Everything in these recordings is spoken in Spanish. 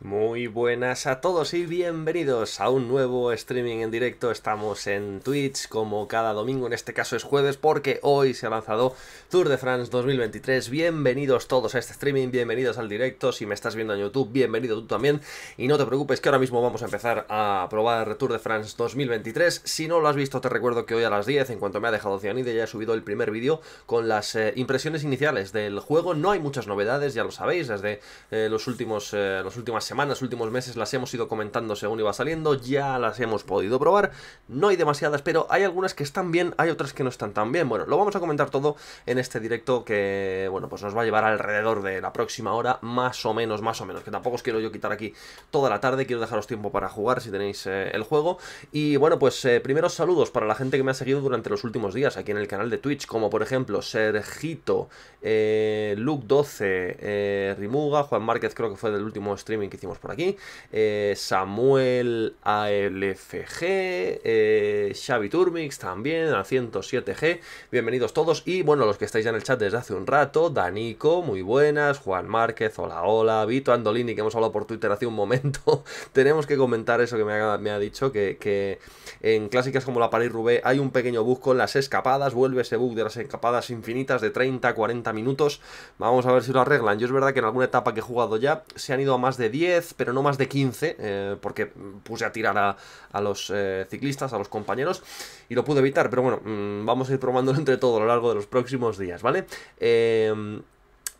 Muy buenas a todos y bienvenidos a un nuevo streaming en directo. Estamos en Twitch como cada domingo, en este caso es jueves porque hoy se ha lanzado Tour de France 2023. Bienvenidos todos a este streaming, bienvenidos al directo. Si me estás viendo en YouTube, bienvenido tú también. Y no te preocupes que ahora mismo vamos a empezar a probar Tour de France 2023. Si no lo has visto, te recuerdo que hoy a las 10, en cuanto me ha dejado Cianide, ya he subido el primer vídeo con las eh, impresiones iniciales del juego. No hay muchas novedades, ya lo sabéis, desde eh, los últimos, los eh, las últimas semanas, últimos meses las hemos ido comentando según iba saliendo, ya las hemos podido probar, no hay demasiadas, pero hay algunas que están bien, hay otras que no están tan bien. Bueno, lo vamos a comentar todo en este directo que, bueno, pues nos va a llevar alrededor de la próxima hora, más o menos, más o menos, que tampoco os quiero yo quitar aquí toda la tarde, quiero dejaros tiempo para jugar si tenéis eh, el juego. Y bueno, pues eh, primeros saludos para la gente que me ha seguido durante los últimos días aquí en el canal de Twitch, como por ejemplo Sergito, eh, Luke12, Rimuga, Juan Márquez creo que fue del último streaming que hicimos por aquí. Eh, Samuel ALFG, eh, Xavi Turmix también, a 107G. Bienvenidos todos. Y bueno, los que estáis ya en el chat desde hace un rato, Danico, muy buenas, Juan Márquez, hola, hola, Vito Andolini, que hemos hablado por Twitter hace un momento. Tenemos que comentar eso que me ha, dicho, que, en clásicas como la París-Roubaix hay un pequeño bug con las escapadas, vuelve ese bug de las escapadas infinitas de 30, 40 minutos. Vamos a ver si lo arreglan. Yo es verdad que en alguna etapa que he jugado ya se han ido a más de 10 pero no más de 15, eh, porque puse a tirar a, los eh, ciclistas, a los compañeros, y lo pude evitar. Pero bueno, mm, vamos a ir probándolo entre todo a lo largo de los próximos días, ¿vale? Eh,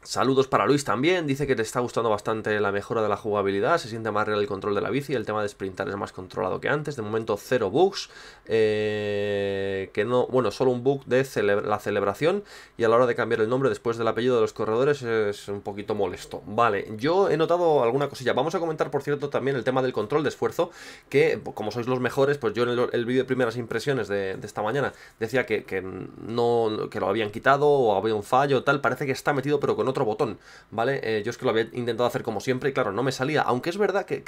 Saludos para Luis también, dice que le está gustando bastante la mejora de la jugabilidad, se siente más real el control de la bici, el tema de sprintar es más controlado que antes, de momento cero bugs, eh, que no, bueno, solo un bug de la celebración y a la hora de cambiar el nombre después del apellido de los corredores es un poquito molesto. Vale, yo he notado alguna cosilla, vamos a comentar por cierto también el tema del control de esfuerzo, que como sois los mejores, pues yo en el, vídeo de primeras impresiones de, esta mañana decía que, que, no, que lo habían quitado o había un fallo, tal, parece que está metido pero con otro botón, ¿vale? Eh, yo es que lo había intentado hacer como siempre y claro, no me salía, aunque es verdad que,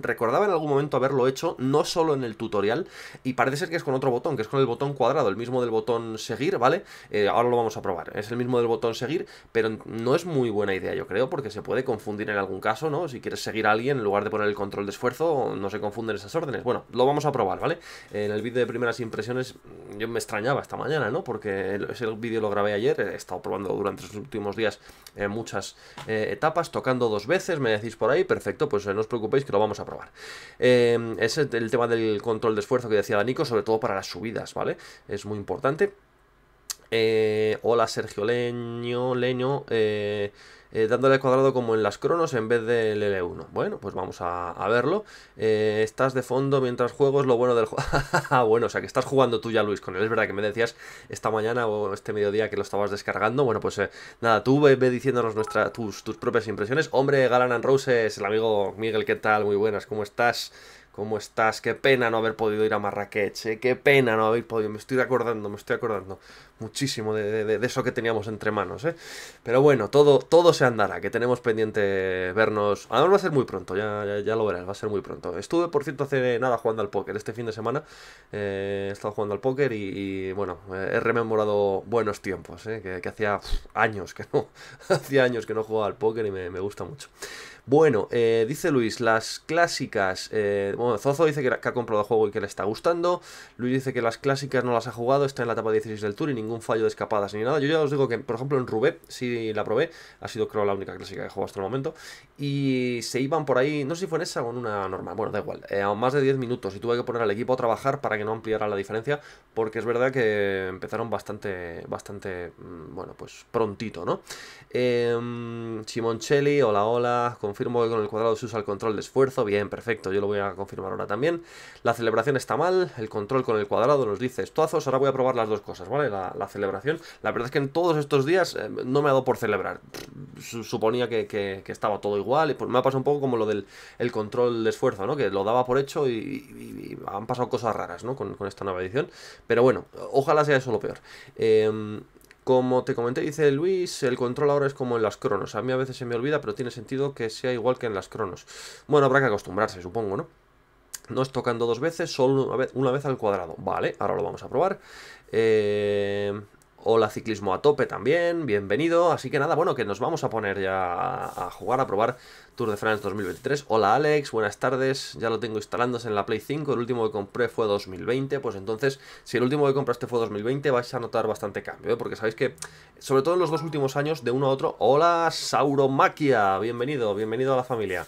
recordaba en algún momento haberlo hecho, no solo en el tutorial, y parece ser que es con otro botón, que es con el botón cuadrado, el mismo del botón seguir, ¿vale? Eh, ahora lo vamos a probar, es el mismo del botón seguir, pero no es muy buena idea, yo creo, porque se puede confundir en algún caso, ¿no? Si quieres seguir a alguien, en lugar de poner el control de esfuerzo, no se confunden esas órdenes. Bueno, lo vamos a probar, ¿vale? En el vídeo de primeras impresiones, yo me extrañaba esta mañana, ¿no? Porque ese vídeo lo grabé ayer, he estado probando durante los últimos días eh, muchas eh, etapas, tocando dos veces, me decís por ahí, perfecto, pues eh, no os preocupéis que lo vamos a probar. es el tema del control de esfuerzo que decía Nico sobre todo para las subidas, ¿vale? Es muy importante. hola Sergio Leño, Leño, eh, dándole cuadrado como en las cronos en vez del L1. Bueno, pues vamos a, verlo. Eh, estás de fondo mientras juego, lo bueno del juego. Ah, bueno, o sea que estás jugando tú ya, Luis, con él. Es verdad que me decías esta mañana o este mediodía que lo estabas descargando. Bueno, pues eh, nada, tú ve, diciéndonos nuestra, tus, tus propias impresiones. Hombre, Galan and Roses, el amigo Miguel, ¿qué tal? Muy buenas, ¿cómo estás? ¿Cómo estás? Qué pena no haber podido ir a Marrakech, ¿eh? qué pena no haber podido. Me estoy acordando, me estoy acordando muchísimo de, eso que teníamos entre manos. ¿eh? Pero bueno, todo, todo se andará, que tenemos pendiente vernos. Además va a ser muy pronto, ya, ya, lo verás, va a ser muy pronto. Estuve, por cierto, hace nada jugando al póker. Este fin de semana eh, he estado jugando al póker y, bueno, eh, he rememorado buenos tiempos, ¿eh? que, que hacía años que no, hacía años que no jugaba al póker y me, me gusta mucho. Bueno, eh, dice Luis, las clásicas. Eh, bueno, Zozo dice que, ha comprado el juego y que le está gustando. Luis dice que las clásicas no las ha jugado, está en la etapa 16 del tour y ningún fallo de escapadas ni nada. Yo ya os digo que, por ejemplo, en Rubé sí la probé, ha sido creo la única clásica que he jugado hasta el momento. Y se iban por ahí, no sé si fue en esa o en una normal, bueno, da igual, eh, a más de 10 minutos y tuve que poner al equipo a trabajar para que no ampliara la diferencia, porque es verdad que empezaron bastante, bastante, mm, bueno, pues prontito, ¿no? Eh, Simoncelli, hola, hola. Confirmo que con el cuadrado se usa el control de esfuerzo. Bien, perfecto. Yo lo voy a confirmar ahora también. La celebración está mal. El control con el cuadrado nos dice estuazos. Ahora voy a probar las dos cosas, ¿vale? La, celebración. La verdad es que en todos estos días em, no me ha dado por celebrar. Suponía que, estaba todo igual. Y me ha pasado un poco como lo del el control de esfuerzo, ¿no? Que lo daba por hecho y, han pasado cosas raras, ¿no? Con, con, esta nueva edición. Pero bueno, ojalá sea eso lo peor. Eh, como te comenté, dice Luis, el control ahora es como en las cronos. A mí a veces se me olvida, pero tiene sentido que sea igual que en las cronos. Bueno, habrá que acostumbrarse, supongo, ¿no? No es tocando dos veces, solo una vez, al cuadrado. Vale, ahora lo vamos a probar. Eh... Hola ciclismo a tope también, bienvenido. Así que nada, bueno, que nos vamos a poner ya a jugar, a probar Tour de France 2023. Hola Alex, buenas tardes. Ya lo tengo instalándose en la Play 5. El último que compré fue 2020. Pues entonces, si el último que compraste fue 2020, vais a notar bastante cambio, ¿eh? porque sabéis que, sobre todo en los dos últimos años, de uno a otro, hola Sauromaquia, bienvenido, bienvenido a la familia.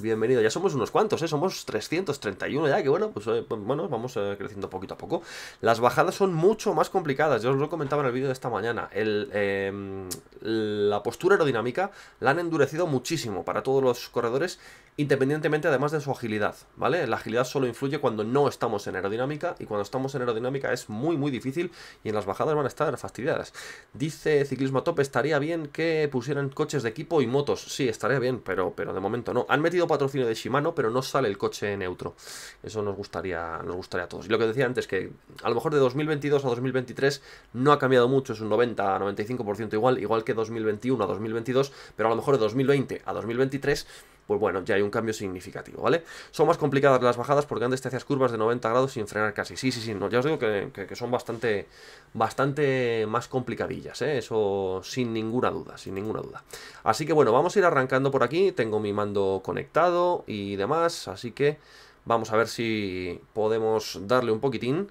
Bienvenido, ya somos unos cuantos, ¿eh? somos 331 ya, que bueno, pues, eh, pues bueno, vamos eh, creciendo poquito a poco. Las bajadas son mucho más complicadas, yo os lo comentaba en el vídeo de esta mañana. El, em, la postura aerodinámica la han endurecido muchísimo para todos los corredores, independientemente además de su agilidad, ¿vale? La agilidad solo influye cuando no estamos en aerodinámica y cuando estamos en aerodinámica es muy muy difícil y en las bajadas van a estar fastidiadas. Dice Ciclismo a Top, estaría bien que pusieran coches de equipo y motos. Sí, estaría bien, pero, pero de momento no. Han metido patrocinio de Shimano, pero no sale el coche neutro. Eso nos gustaría, nos gustaría a todos. Y lo que decía antes, que a lo mejor de 2022 a 2023 no ha cambiado mucho, es un 90-95% igual, igual que 2021 a 2022, pero a lo mejor de 2020 a 2023 pues bueno, ya hay un cambio significativo, ¿vale? Son más complicadas las bajadas porque antes te hacías curvas de 90 grados sin frenar casi. Sí, sí, sí, no, ya os digo que, son bastante, bastante más complicadillas, ¿eh? Eso sin ninguna duda, sin ninguna duda. Así que bueno, vamos a ir arrancando por aquí, tengo mi mando conectado y demás, así que vamos a ver si podemos darle un poquitín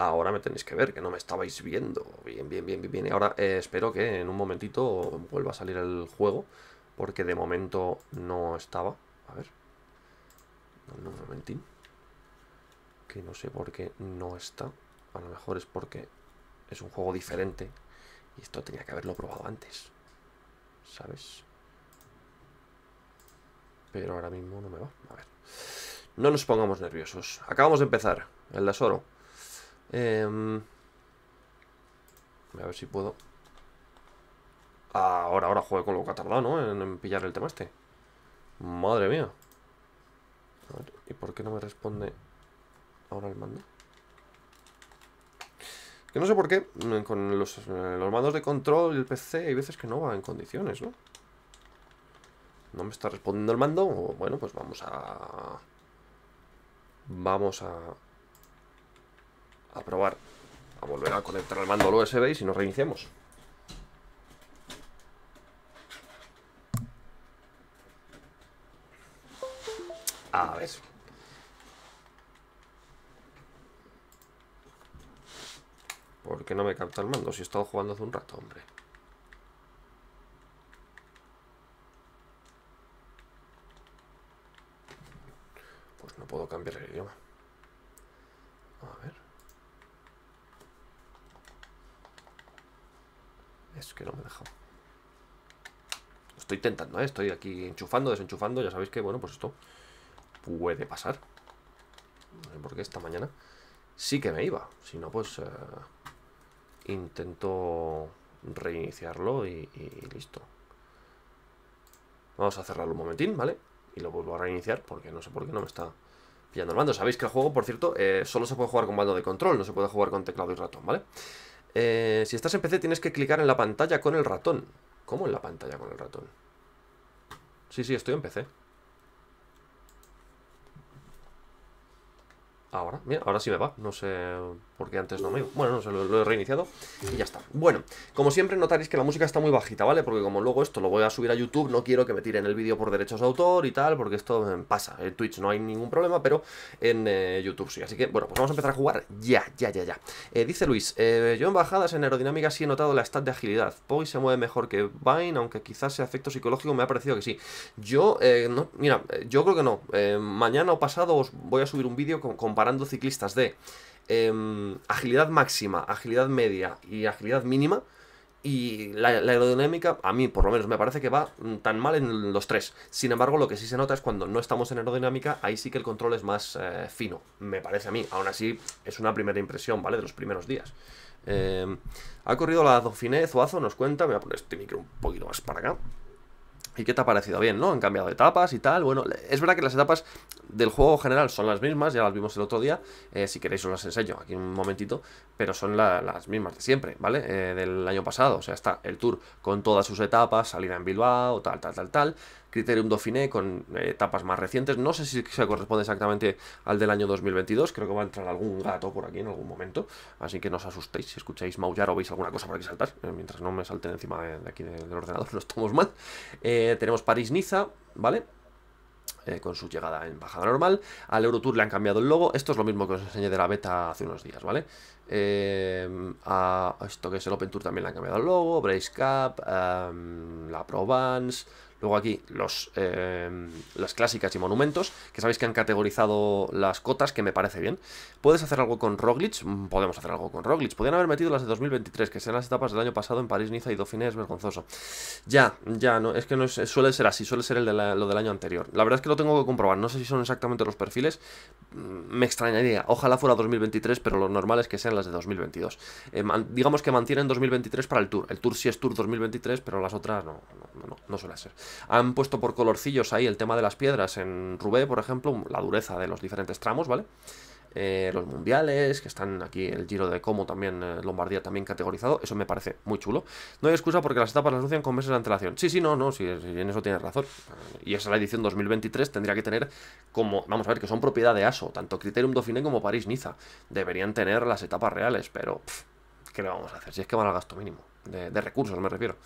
Ahora me tenéis que ver, que no me estabais viendo. Bien, bien, bien, bien. Y Ahora eh, espero que en un momentito vuelva a salir el juego, porque de momento no estaba. A ver. un momentín. Que no sé por qué no está. A lo mejor es porque es un juego diferente. Y esto tenía que haberlo probado antes. ¿Sabes? Pero ahora mismo no me va. A ver. No nos pongamos nerviosos. Acabamos de empezar. El de Soro. Em, a ver si puedo. Ahora, ahora juego con lo que ha tardado, ¿no? En, pillar el tema este. Madre mía. ¿y por qué no me responde ahora el mando? Que no sé por qué, mm, con los, eh, los mandos de control y el PC hay veces que no va en condiciones, ¿no? No me está respondiendo el mando, bueno, pues vamos a... Vamos a a probar a volver a conectar el mando al USB y si nos reiniciemos. A ver. ¿Por qué no me capta el mando? Si he estado jugando hace un rato, hombre. Pues no puedo cambiar el idioma. A ver. Es que no me deja. Estoy intentando, ¿eh? Estoy aquí enchufando, desenchufando. Ya sabéis que, bueno, pues esto puede pasar. Porque esta mañana sí que me iba. Si no, pues eh, intento reiniciarlo y, listo. Vamos a cerrarlo un momentín, ¿vale? Y lo vuelvo a reiniciar porque no sé por qué no me está pillando el mando. Sabéis que el juego, por cierto, eh, solo se puede jugar con mando de control, no se puede jugar con teclado y ratón, ¿vale? vale eh, si estás en PC tienes que clicar en la pantalla con el ratón. ¿Cómo en la pantalla con el ratón? Sí, sí, estoy en PC. Ahora, mira, ahora sí me va. No sé por qué antes no me iba. Bueno, no sé, lo, he reiniciado y ya está. Bueno, como siempre notaréis que la música está muy bajita, ¿vale? Porque como luego esto lo voy a subir a YouTube, no quiero que me tiren el vídeo por derechos de autor y tal, porque esto eh, pasa. En Twitch no hay ningún problema, pero en eh, YouTube sí. Así que, bueno, pues vamos a empezar a jugar ya, ya, ya, ya. Eh, dice Luis, yo en bajadas en aerodinámica sí he notado la stat de agilidad. Poggy se mueve mejor que Vine, aunque quizás sea efecto psicológico, me ha parecido que sí. Yo, no, mira, yo creo que no. mañana o pasado os voy a subir un vídeo con parando ciclistas de em, agilidad máxima, agilidad media y agilidad mínima. Y la, aerodinámica, a mí por lo menos, me parece que va tan mal en los tres. Sin embargo, lo que sí se nota es cuando no estamos en aerodinámica, ahí sí que el control es más eh, fino, me parece a mí. Aún así, es una primera impresión, ¿vale? De los primeros días. Em, ha corrido la Dauphiné, Zuazo nos cuenta, voy a poner este micro un poquito más para acá. ¿Y qué te ha parecido? Bien, ¿no? Han cambiado etapas y tal. Bueno, es verdad que las etapas del juego general son las mismas, ya las vimos el otro día. Eh, si queréis os las enseño aquí un momentito, pero son las mismas de siempre, ¿vale? Eh, del año pasado. O sea, está el tour con todas sus etapas, salida en Bilbao, tal, tal, tal, tal. Criterium Dauphiné con eh, etapas más recientes. No sé si se corresponde exactamente al del año 2022. Creo que va a entrar algún gato por aquí en algún momento. Así que no os asustéis si escucháis maullar o veis alguna cosa por aquí saltar. Eh, mientras no me salten encima de, aquí del, ordenador, no estamos mal. Eh, tenemos París-Niza, ¿vale? con su llegada en bajada normal. Al Eurotour le han cambiado el logo. Esto es lo mismo que os enseñé de la beta hace unos días, ¿vale? a esto que es el Open Tour también le han cambiado el logo. Brace Cup, em, la Provence, Luego aquí los, eh, las clásicas y monumentos, que sabéis que han categorizado las cotas, que me parece bien. ¿Puedes hacer algo con Roglic? Mm, podemos hacer algo con Roglic. Podrían haber metido las de 2023, que sean las etapas del año pasado en París, Niza y Dauphiné, es vergonzoso. Ya, ya, no, es que no suele ser así, suele ser el lo del año anterior. La verdad es que lo tengo que comprobar, no sé si son exactamente los perfiles, mm, me extrañaría. Ojalá fuera 2023, pero lo normal es que sean las de 2022. Eh, digamos que mantienen 2023 para el Tour. El Tour sí es Tour 2023, pero las otras no, no, no, no ser. Han puesto por colorcillos ahí el tema de las piedras en Rubé, por ejemplo, la dureza de los diferentes tramos, ¿vale? Eh, los mundiales, que están aquí el Giro de Como también, eh, Lombardía también categorizado, eso me parece muy chulo. No hay excusa porque las etapas las anuncian con meses de antelación. Sí, sí, no, no, sí, en eso tienes razón. Y esa es la edición 2023, tendría que tener como, vamos a ver, que son propiedad de ASO, tanto Criterium Dauphiné como París-Niza. Deberían tener las etapas reales, pero... ¿Qué le vamos a hacer? Si es que van al gasto mínimo, de, de recursos me refiero,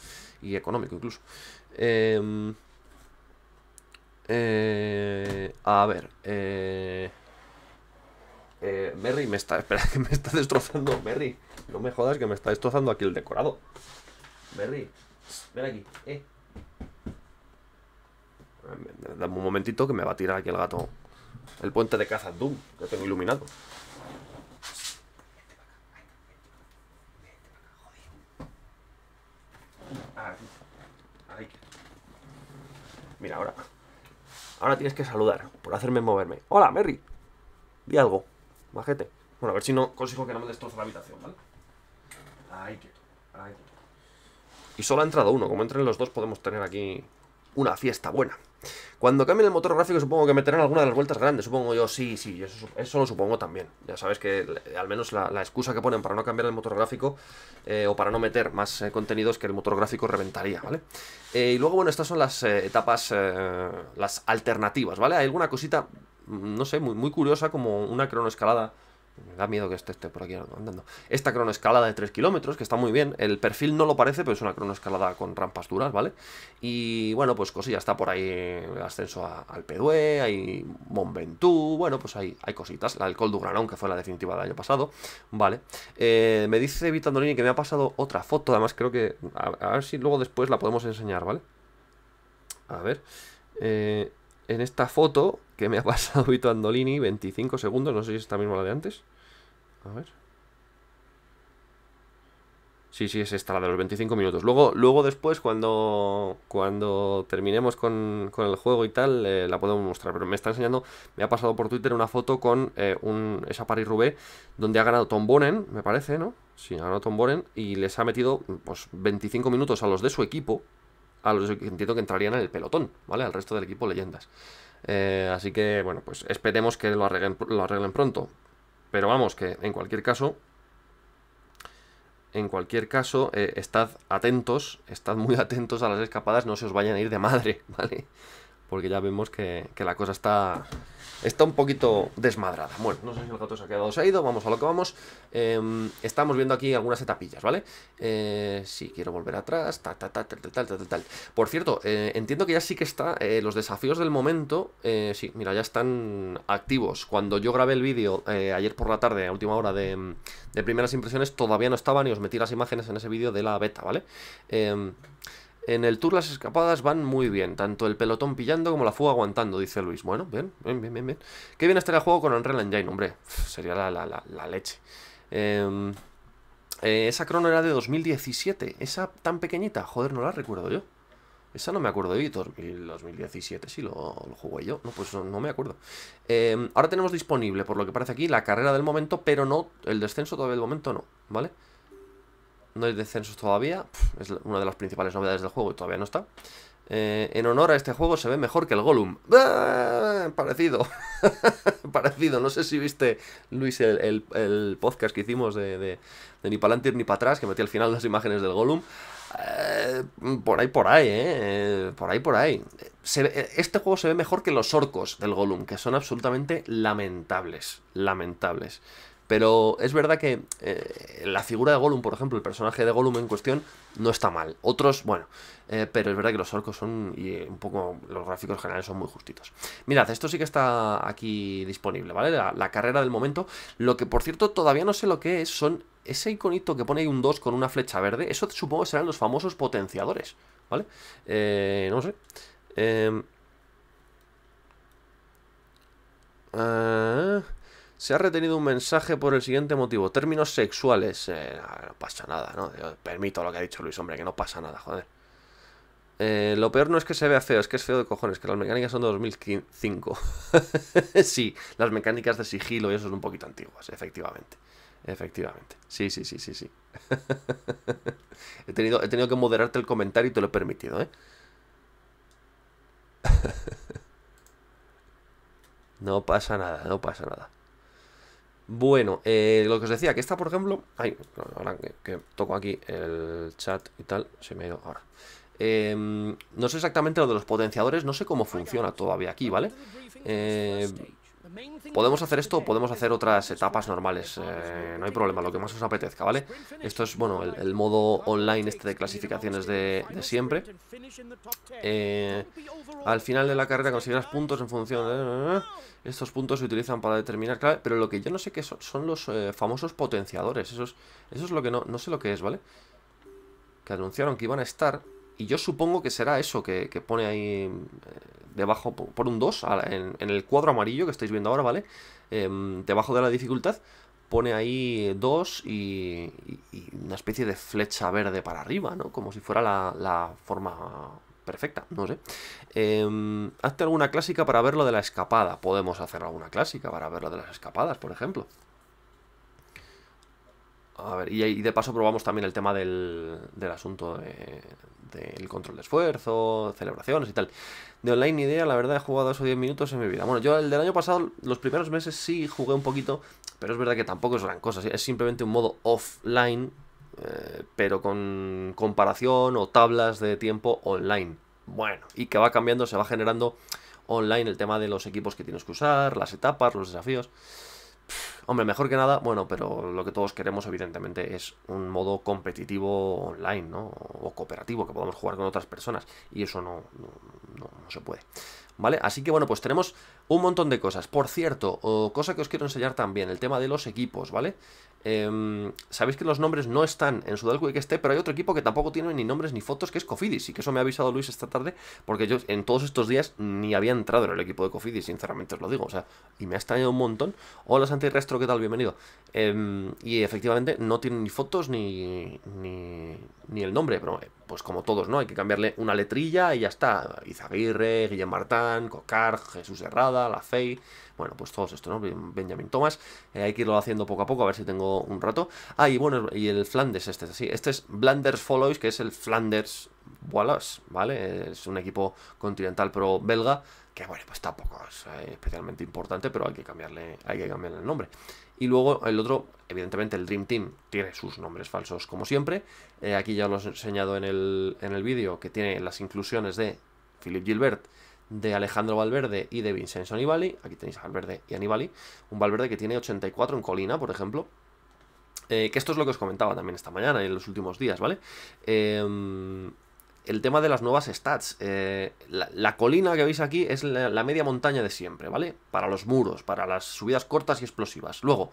y económico incluso. Eh, eh, a ver. Eh, eh Merry me está. Espera, que me está destrozando. Merry, no me jodas que me está destrozando aquí el decorado. Merry, ven aquí. Eh. Dame un momentito que me va a tirar aquí el gato. El puente de caza Doom, que tengo iluminado. Mira, ahora. Ahora tienes que saludar por hacerme moverme. Hola, Merry. Di algo. Majete. Bueno, a ver si no consigo que no me destroce la habitación, ¿vale? Ahí Ahí quieto. Y solo ha entrado uno. Como entren los dos, podemos tener aquí una fiesta buena. Cuando cambien el motor gráfico, supongo que meterán alguna de las vueltas grandes. Supongo yo, sí, sí, eso, eso lo supongo también. Ya sabes que al menos la, excusa que ponen para no cambiar el motor gráfico eh, o para no meter más eh, contenidos que el motor gráfico reventaría, ¿vale? Eh, y luego, bueno, estas son las etapas, las alternativas, ¿vale? Hay alguna cosita, mm, no sé, muy, muy curiosa, como una cronoescalada me da miedo que este esté por aquí andando. Esta cronoescalada de 3 kilómetros, que está muy bien. El perfil no lo parece, pero es una cronoescalada con rampas duras, ¿vale? Y bueno, pues cosilla Está por ahí el eh, ascenso a, al Pedue, hay Monventú, bueno, pues hay, hay cositas. La del Col du Granon, que fue la definitiva del año pasado, ¿vale? Eh, me dice Vitandolini que me ha pasado otra foto, además creo que... A, ver si luego después la podemos enseñar, ¿vale? A ver... Eh, en esta foto ¿Qué me ha pasado Vito Andolini, 25 segundos, no sé si es esta misma la de antes. A ver. Sí, sí, es esta la de los 25 minutos. Luego, luego después, cuando, cuando terminemos con, el juego y tal, eh, la podemos mostrar. Pero me está enseñando, me ha pasado por Twitter una foto con eh, un, esa Paris Roubaix, donde ha ganado Tom Bonen, me parece, ¿no? Sí, ha ganado Tom Bonen y les ha metido pues, 25 minutos a los de su equipo, a los que entiendo que entrarían en el pelotón, ¿vale? Al resto del equipo leyendas. Eh, así que, bueno, pues esperemos que lo arreglen, lo arreglen pronto. Pero vamos, que en cualquier caso, en cualquier caso, eh, estad atentos, estad muy atentos a las escapadas, no se os vayan a ir de madre, ¿vale? Porque ya vemos que, que la cosa está, está un poquito desmadrada. Bueno, no sé si el gato se ha quedado o se ha ido, vamos a lo que vamos. Em, estamos viendo aquí algunas etapillas, ¿vale? si eh, sí, quiero volver atrás, ta tal, tal, tal, tal, Por cierto, eh, entiendo que ya sí que está, eh, los desafíos del momento, sí, mira, ya están activos. Cuando yo grabé el vídeo ayer por la tarde, a última hora de, de, primeras impresiones, todavía no estaban y os metí las imágenes en ese vídeo de la beta, ¿vale? Em, en el Tour las escapadas van muy bien, tanto el pelotón pillando como la fuga aguantando, dice Luis. Bueno, bien, bien, bien, bien. Qué bien estaría el juego con Unreal Engine, hombre. sería la, la, la, la leche. Em, eh, esa crono era de 2017. Esa tan pequeñita, joder, no la recuerdo yo. Esa no me acuerdo, y 2017 sí lo, lo, jugué yo. No, pues no, me acuerdo. Em, ahora tenemos disponible, por lo que parece aquí, la carrera del momento, pero no, el descenso todavía del momento no, ¿vale? vale no hay descensos todavía. Es una de las principales novedades del juego y todavía no está. Eh, en honor a este juego se ve mejor que el Gollum. Parecido. Parecido. No sé si viste, Luis, el, el, podcast que hicimos de, de, Ni para adelante ni para atrás, que metí al final las imágenes del Gollum. Eh, por ahí, por ahí, eh. Por ahí, por ahí. Eh, este juego se ve mejor que los orcos del Gollum, que son absolutamente lamentables. Lamentables. Pero es verdad que eh, la figura de Gollum, por ejemplo, el personaje de Gollum en cuestión, no está mal. Otros, bueno, eh, pero es verdad que los orcos son, y eh, un poco los gráficos generales son muy justitos. Mirad, esto sí que está aquí disponible, ¿vale? La, carrera del momento. Lo que, por cierto, todavía no sé lo que es, son ese iconito que pone ahí un 2 con una flecha verde. Eso supongo que serán los famosos potenciadores, ¿vale? Eh, no sé. Eh... Ah, se ha retenido un mensaje por el siguiente motivo. Términos sexuales. Eh, no, pasa nada, ¿no? permito lo que ha dicho Luis, hombre, que no pasa nada, joder. Eh, lo peor no es que se vea feo, es que es feo de cojones, que las mecánicas son de 2005. sí, las mecánicas de sigilo y eso son un poquito antiguas, efectivamente. Efectivamente. Sí, sí, sí, sí, sí. he, tenido, he tenido que moderarte el comentario y te lo he permitido, ¿eh? no pasa nada, no pasa nada. Bueno, eh, lo que os decía, que esta, por ejemplo... Ay, ahora que, toco aquí el chat y tal, se me ha ido ahora. Em, no sé exactamente lo de los potenciadores, no sé cómo funciona todavía aquí, ¿vale? Eh, Podemos hacer esto o podemos hacer otras etapas normales, eh, no hay problema, lo que más os apetezca, ¿vale? Esto es, bueno, el, modo online este de clasificaciones de, siempre. Eh, al final de la carrera conseguirás puntos en función de... Eh, estos puntos se utilizan para determinar clave, pero lo que yo no sé qué son, los famosos potenciadores, eso es, eso es lo que no, no sé lo que es, ¿vale? Que anunciaron que iban a estar y yo supongo que será eso que, pone ahí eh, debajo por un 2, en, el cuadro amarillo que estáis viendo ahora, ¿vale? Em, debajo de la dificultad pone ahí 2 y, una especie de flecha verde para arriba, ¿no? Como si fuera la, forma perfecta, no sé. Em, hazte alguna clásica para ver lo de la escapada. Podemos hacer alguna clásica para ver lo de las escapadas, por ejemplo. A ver, y, de paso probamos también el tema del, asunto del de, control de esfuerzo, celebraciones y tal. De online ni idea, la verdad he jugado esos 10 minutos en mi vida. Bueno, yo el del año pasado, los primeros meses sí jugué un poquito, pero es verdad que tampoco es gran cosa. Es simplemente un modo offline, eh, pero con comparación o tablas de tiempo online. Bueno, y que va cambiando, se va generando online el tema de los equipos que tienes que usar, las etapas, los desafíos. Hombre, mejor que nada, bueno, pero lo que todos queremos, evidentemente, es un modo competitivo online, ¿no? O cooperativo, que podamos jugar con otras personas. Y eso no, no, se puede. ¿Vale? Así que bueno, pues tenemos un montón de cosas. Por cierto, o cosa que os quiero enseñar también, el tema de los equipos, ¿vale? Em, sabéis que los nombres no están en Sudalco y que esté, pero hay otro equipo que tampoco tiene ni nombres ni fotos, que es Cofidis. Y que eso me ha avisado Luis esta tarde, porque yo en todos estos días ni había entrado en el equipo de Cofidis, sinceramente os lo digo. O sea, y me ha extrañado un montón. Hola Santi Restro, ¿qué tal? Bienvenido. Em, y efectivamente no tiene ni fotos ni, ni, ni el nombre, pero pues como todos, ¿no? Hay que cambiarle una letrilla y ya está. Izaguirre, Guillem Martán, Cocar, Jesús Herrada, La Fey, bueno, pues todos estos, ¿no? Benjamin Thomas, eh, hay que irlo haciendo poco a poco, a ver si tengo un rato. Ah, y bueno, y el Flanders este, así este es Blanders Follows, que es el Flanders Wallace, ¿vale? Es un equipo continental pro belga, que bueno, pues tampoco es eh, especialmente importante, pero hay que cambiarle, hay que cambiarle el nombre. Y luego el otro, evidentemente el Dream Team tiene sus nombres falsos como siempre. Eh, aquí ya lo he enseñado en el, vídeo que tiene las inclusiones de Philip Gilbert, de Alejandro Valverde y de Vincenzo Anibali, Aquí tenéis a Valverde y Anibali, Un Valverde que tiene 84 en Colina, por ejemplo. Eh, que esto es lo que os comentaba también esta mañana y en los últimos días, ¿vale? Eh, el tema de las nuevas stats. Eh, la, colina que veis aquí es la, media montaña de siempre, ¿vale? Para los muros, para las subidas cortas y explosivas. Luego,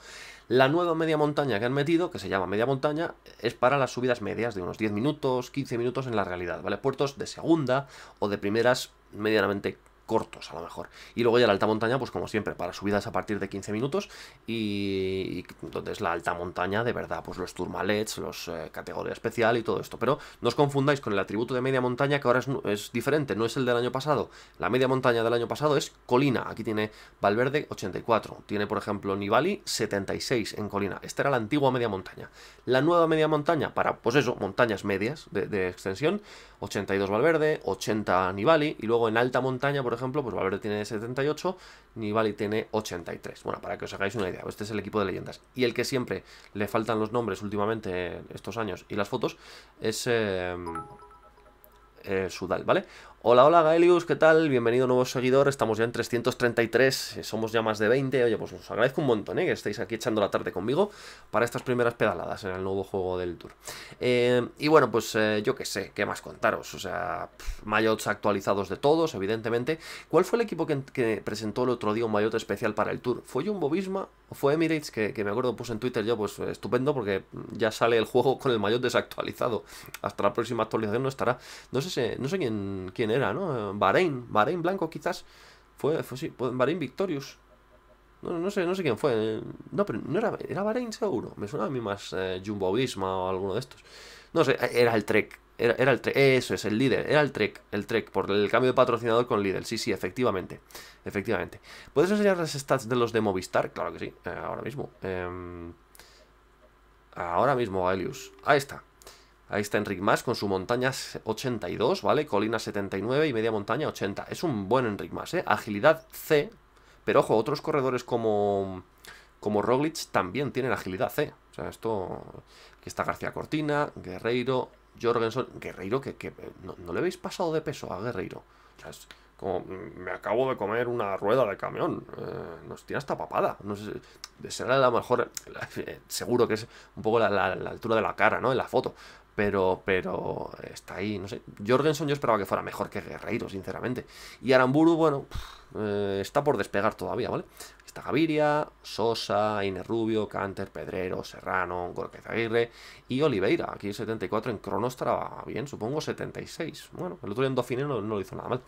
la nueva media montaña que han metido, que se llama media montaña, es para las subidas medias de unos 10 minutos, 15 minutos en la realidad, ¿vale? Puertos de segunda o de primeras medianamente cortos a lo mejor. Y luego ya la alta montaña, pues como siempre, para subidas a partir de 15 minutos y, entonces donde la alta montaña de verdad, pues los turmalets, los eh, categoría especial y todo esto. Pero no os confundáis con el atributo de media montaña que ahora es, diferente, no es el del año pasado. La media montaña del año pasado es colina, aquí tiene Valverde 84, tiene por ejemplo Nivali 76 en colina. Esta era la antigua media montaña. La nueva media montaña para, pues eso, montañas medias de, de extensión, 82 Valverde, 80 Nivali y luego en alta montaña, por ejemplo, ejemplo, pues Valverde tiene 78, Ni Vale tiene 83. Bueno, para que os hagáis una idea, este es el equipo de leyendas. Y el que siempre le faltan los nombres últimamente estos años y las fotos es... Eh, eh, Sudal, ¿vale? Hola, hola Gaelius, ¿qué tal? Bienvenido nuevo seguidor, estamos ya en 333, eh, somos ya más de 20, oye, pues os agradezco un montón eh, que estéis aquí echando la tarde conmigo para estas primeras pedaladas en el nuevo juego del Tour. Eh, y bueno, pues yo qué sé, qué más contaros, o sea, actualizados de todos, evidentemente. ¿Cuál fue el equipo que, presentó el otro día un Mayotte especial para el Tour? ¿Fue un Visma o fue Emirates? Que, me acuerdo puse en Twitter yo, pues estupendo, porque ya sale el juego con el Mayotte desactualizado. Hasta la próxima actualización no estará. No sé, si, no sé quién, quién era, ¿no? Bahrein, Bahrein Blanco quizás. Fue, fue sí, Bahrein Victorious. No, sé, no sé quién fue. Eh, no, pero no era, era Bahrein seguro. Me suena a mí más eh, Jumbo Visma o alguno de estos. No sé, e, era el Trek. Era, el Trek, eso es, el líder, era el Trek, el Trek, por el cambio de patrocinador con líder, sí, sí, efectivamente, efectivamente. ¿Puedes enseñar las stats de los de Movistar? Claro que sí, eh, ahora mismo. Em, ahora mismo, Aelius, ahí está, Ahí está Enrique más con su montaña 82, ¿vale? Colina 79 y media montaña 80. Es un buen Enrique más, ¿eh? Agilidad C. Pero ojo, otros corredores como, como Roglic también tienen agilidad C. O sea, esto... Aquí está García Cortina, Guerreiro, Jorgensen. Guerreiro, que, eh, no, le habéis pasado de peso a Guerreiro. O sea, como mm, me acabo de comer una rueda de camión. Eh, nos tiene hasta papada. No sé, será la mejor. seguro que es un poco la, altura de la cara, ¿no? En la foto pero, está ahí, no sé. Jorgensen yo esperaba que fuera mejor que Guerreiro, sinceramente. Y Aramburu, bueno, eh, está por despegar todavía, ¿vale? Está Gaviria, Sosa, Iner Rubio, Canter, Pedrero, Serrano, Gorquez Aguirre y Oliveira. Aquí 74 en crono estaba bien, supongo 76. Bueno, el otro día en Dauphine no, lo hizo nada mal.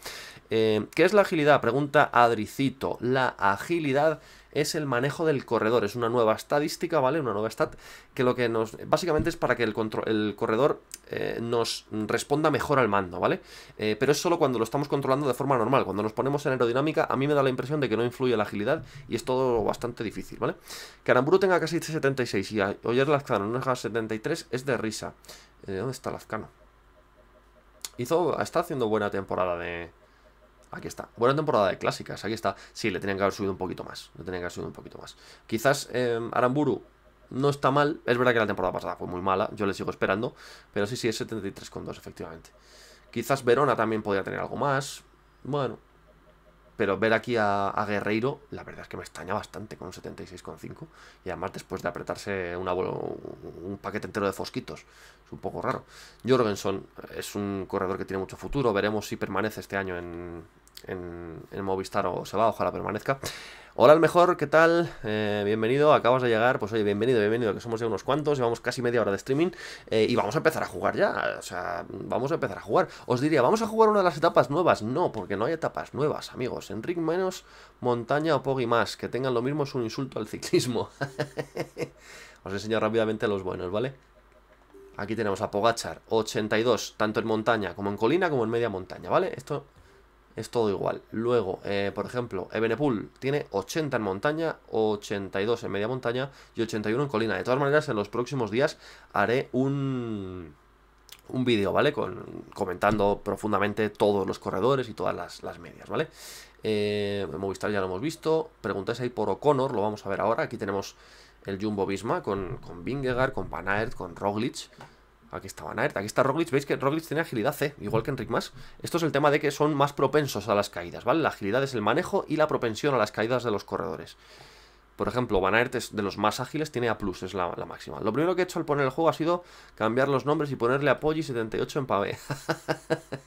Eh, ¿Qué es la agilidad? Pregunta Adricito. La agilidad es el manejo del corredor. Es una nueva estadística, ¿vale? Una nueva stat que lo que nos... Básicamente es para que el, el corredor eh, nos responda mejor al mando, ¿vale? Eh, pero es solo cuando lo estamos controlando de forma normal. Cuando nos ponemos en aerodinámica, a mí me da la impresión de que no influye la agilidad y es todo bastante difícil, ¿vale? Que Aramburu tenga casi 76 y Oyer Lazcano no 73 es de risa. Eh, ¿Dónde está Lazcano? Hizo, está haciendo buena temporada de, Aquí está. Buena temporada de clásicas. Aquí está. Sí, le tenían que haber subido un poquito más. Le tenían que haber subido un poquito más. Quizás em, Aramburu no está mal. Es verdad que la temporada pasada fue muy mala. Yo le sigo esperando. Pero sí, sí, es 73,2 efectivamente. Quizás Verona también podría tener algo más. Bueno. Pero ver aquí a, Guerreiro, la verdad es que me extraña bastante con un 76,5. Y además después de apretarse un paquete entero de fosquitos. Es un poco raro. Jorgensen es un corredor que tiene mucho futuro. Veremos si permanece este año en, en, Movistar o se va, ojalá permanezca. Hola, el mejor, ¿qué tal? Eh, bienvenido, acabas de llegar. Pues oye, bienvenido, bienvenido, que somos ya unos cuantos, llevamos casi media hora de streaming eh, y vamos a empezar a jugar ya. O sea, vamos a empezar a jugar. Os diría, ¿vamos a jugar una de las etapas nuevas? No, porque no hay etapas nuevas, amigos. Enric menos, montaña o pogi más. Que tengan lo mismo es un insulto al ciclismo. Os enseño rápidamente los buenos, ¿vale? Aquí tenemos a Pogachar, 82, tanto en montaña como en colina como en media montaña, ¿vale? Esto es todo igual. Luego, eh, por ejemplo, Ebenepool tiene 80 en montaña, 82 en media montaña y 81 en colina. De todas maneras, en los próximos días haré un, un vídeo, ¿vale? Con, comentando profundamente todos los corredores y todas las, medias, ¿vale? Eh, Movistar ya lo hemos visto. Preguntáis ahí por O'Connor, lo vamos a ver ahora. Aquí tenemos el Jumbo Visma con, con Vingegaard, con Van Aert, con Roglic. Aquí está Van Aert, aquí está Roglic. Veis que Roglic tiene agilidad C, eh, igual que Enric más. Esto es el tema de que son más propensos a las caídas, ¿vale? La agilidad es el manejo y la propensión a las caídas de los corredores. Por ejemplo, Van Aert es de los más ágiles, tiene A+, es la, máxima. Lo primero que he hecho al poner el juego ha sido cambiar los nombres y ponerle a Poggi 78 en pavé.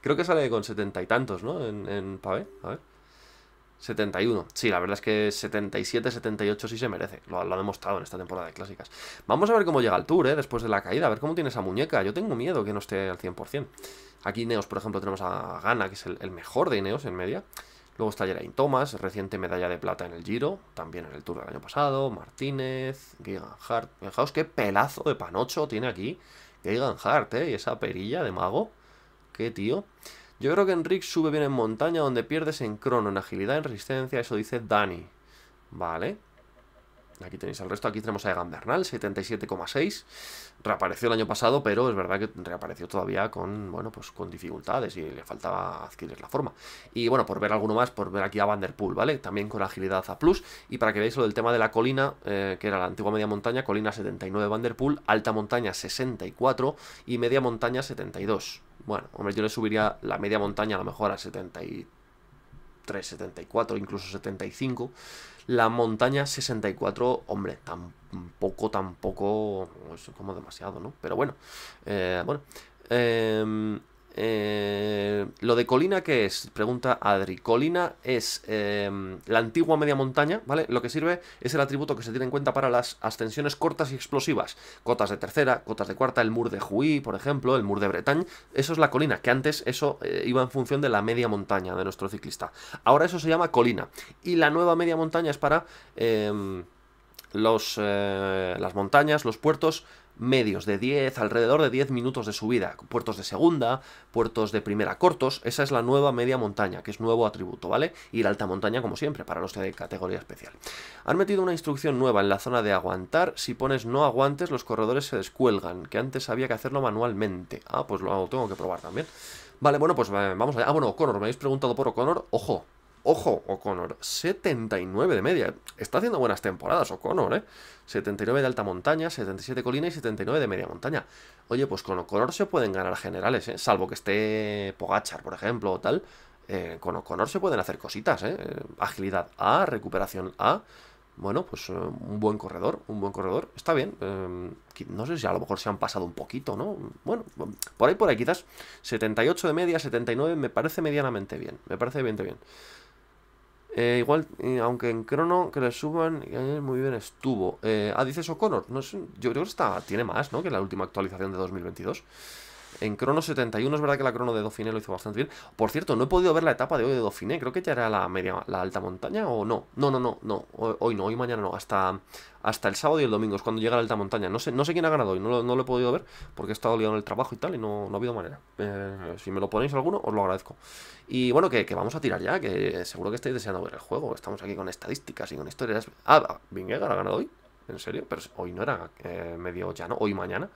Creo que sale con 70 y tantos, ¿no? En, en pavé, a ver. 71. Sí, la verdad es que 77, 78 sí se merece. Lo, ha demostrado en esta temporada de clásicas. Vamos a ver cómo llega el tour, ¿eh? Después de la caída. A ver cómo tiene esa muñeca. Yo tengo miedo que no esté al 100%. Aquí neos por ejemplo, tenemos a Gana, que es el, mejor de neos en media. Luego está Geraint Thomas, reciente medalla de plata en el Giro, también en el Tour del año pasado. Martínez, Gigan Hart. Fijaos qué pelazo de panocho tiene aquí Gigan Hart, ¿eh? Y esa perilla de mago. Qué tío. Yo creo que Enric sube bien en montaña, donde pierdes en crono, en agilidad, en resistencia, eso dice Dani. Vale. Aquí tenéis el resto, aquí tenemos a Egan Bernal, 77,6. Reapareció el año pasado, pero es verdad que reapareció todavía con, bueno, pues con dificultades y le faltaba adquirir la forma. Y bueno, por ver alguno más, por ver aquí a Vanderpool, ¿vale? También con agilidad a plus. Y para que veáis lo del tema de la colina, eh, que era la antigua media montaña, colina 79 Vanderpool, alta montaña 64 y media montaña 72. Bueno, hombre, yo le subiría la media montaña a lo mejor a 73, 74, incluso 75. La montaña 64, hombre, tampoco, tampoco, es como demasiado, ¿no? Pero bueno, eh, bueno. Eh, eh, lo de colina, ¿qué es? Pregunta Adri. Colina es em, la antigua media montaña, ¿vale? Lo que sirve es el atributo que se tiene en cuenta para las ascensiones cortas y explosivas. Cotas de tercera, cotas de cuarta, el mur de Juí, por ejemplo, el mur de Bretagne. Eso es la colina, que antes eso eh, iba en función de la media montaña de nuestro ciclista. Ahora eso se llama colina. Y la nueva media montaña es para em, los, eh, las montañas, los puertos medios de 10, alrededor de 10 minutos de subida, puertos de segunda, puertos de primera cortos, esa es la nueva media montaña, que es nuevo atributo, ¿vale? Y la alta montaña, como siempre, para los de categoría especial. Han metido una instrucción nueva en la zona de aguantar, si pones no aguantes, los corredores se descuelgan, que antes había que hacerlo manualmente. Ah, pues lo tengo que probar también. Vale, bueno, pues eh, vamos allá. Ah, bueno, O'Connor, me habéis preguntado por O'Connor, ojo, Ojo, O'Connor, 79 de media. Eh. Está haciendo buenas temporadas, O'Connor, ¿eh? 79 de alta montaña, 77 colina y 79 de media montaña. Oye, pues con O'Connor se pueden ganar generales, ¿eh? Salvo que esté Pogachar, por ejemplo, o tal. Eh, con O'Connor se pueden hacer cositas, ¿eh? Agilidad A, recuperación A. Bueno, pues eh, un buen corredor, un buen corredor. Está bien. no sé si a lo mejor se han pasado un poquito, ¿no? Bueno, por ahí, por ahí, quizás 78 de media, 79 me parece medianamente bien. Me parece bien, bien. Eh, igual, eh, aunque en crono que le suban, eh, muy bien estuvo. ah, dices O'Connor. No yo creo que está, tiene más, ¿no? Que la última actualización de 2022. En crono 71 es verdad que la crono de Dauphiné lo hizo bastante bien. Por cierto, no he podido ver la etapa de hoy de Dauphiné. Creo que ya era la media, la alta montaña o no. No, no, no, no. Hoy no, hoy mañana no. Hasta, hasta el sábado y el domingo es cuando llega la alta montaña. No sé, no sé quién ha ganado hoy. No lo, he podido ver porque he estado liado en el trabajo y tal y no, ha habido manera. Eh, si me lo ponéis alguno, os lo agradezco. Y bueno, que, vamos a tirar ya, que seguro que estáis deseando ver el juego. Estamos aquí con estadísticas y con historias. Ah, Vingegaard ha ganado hoy. ¿En serio? Pero hoy no era eh, medio ya, ¿no? Hoy mañana.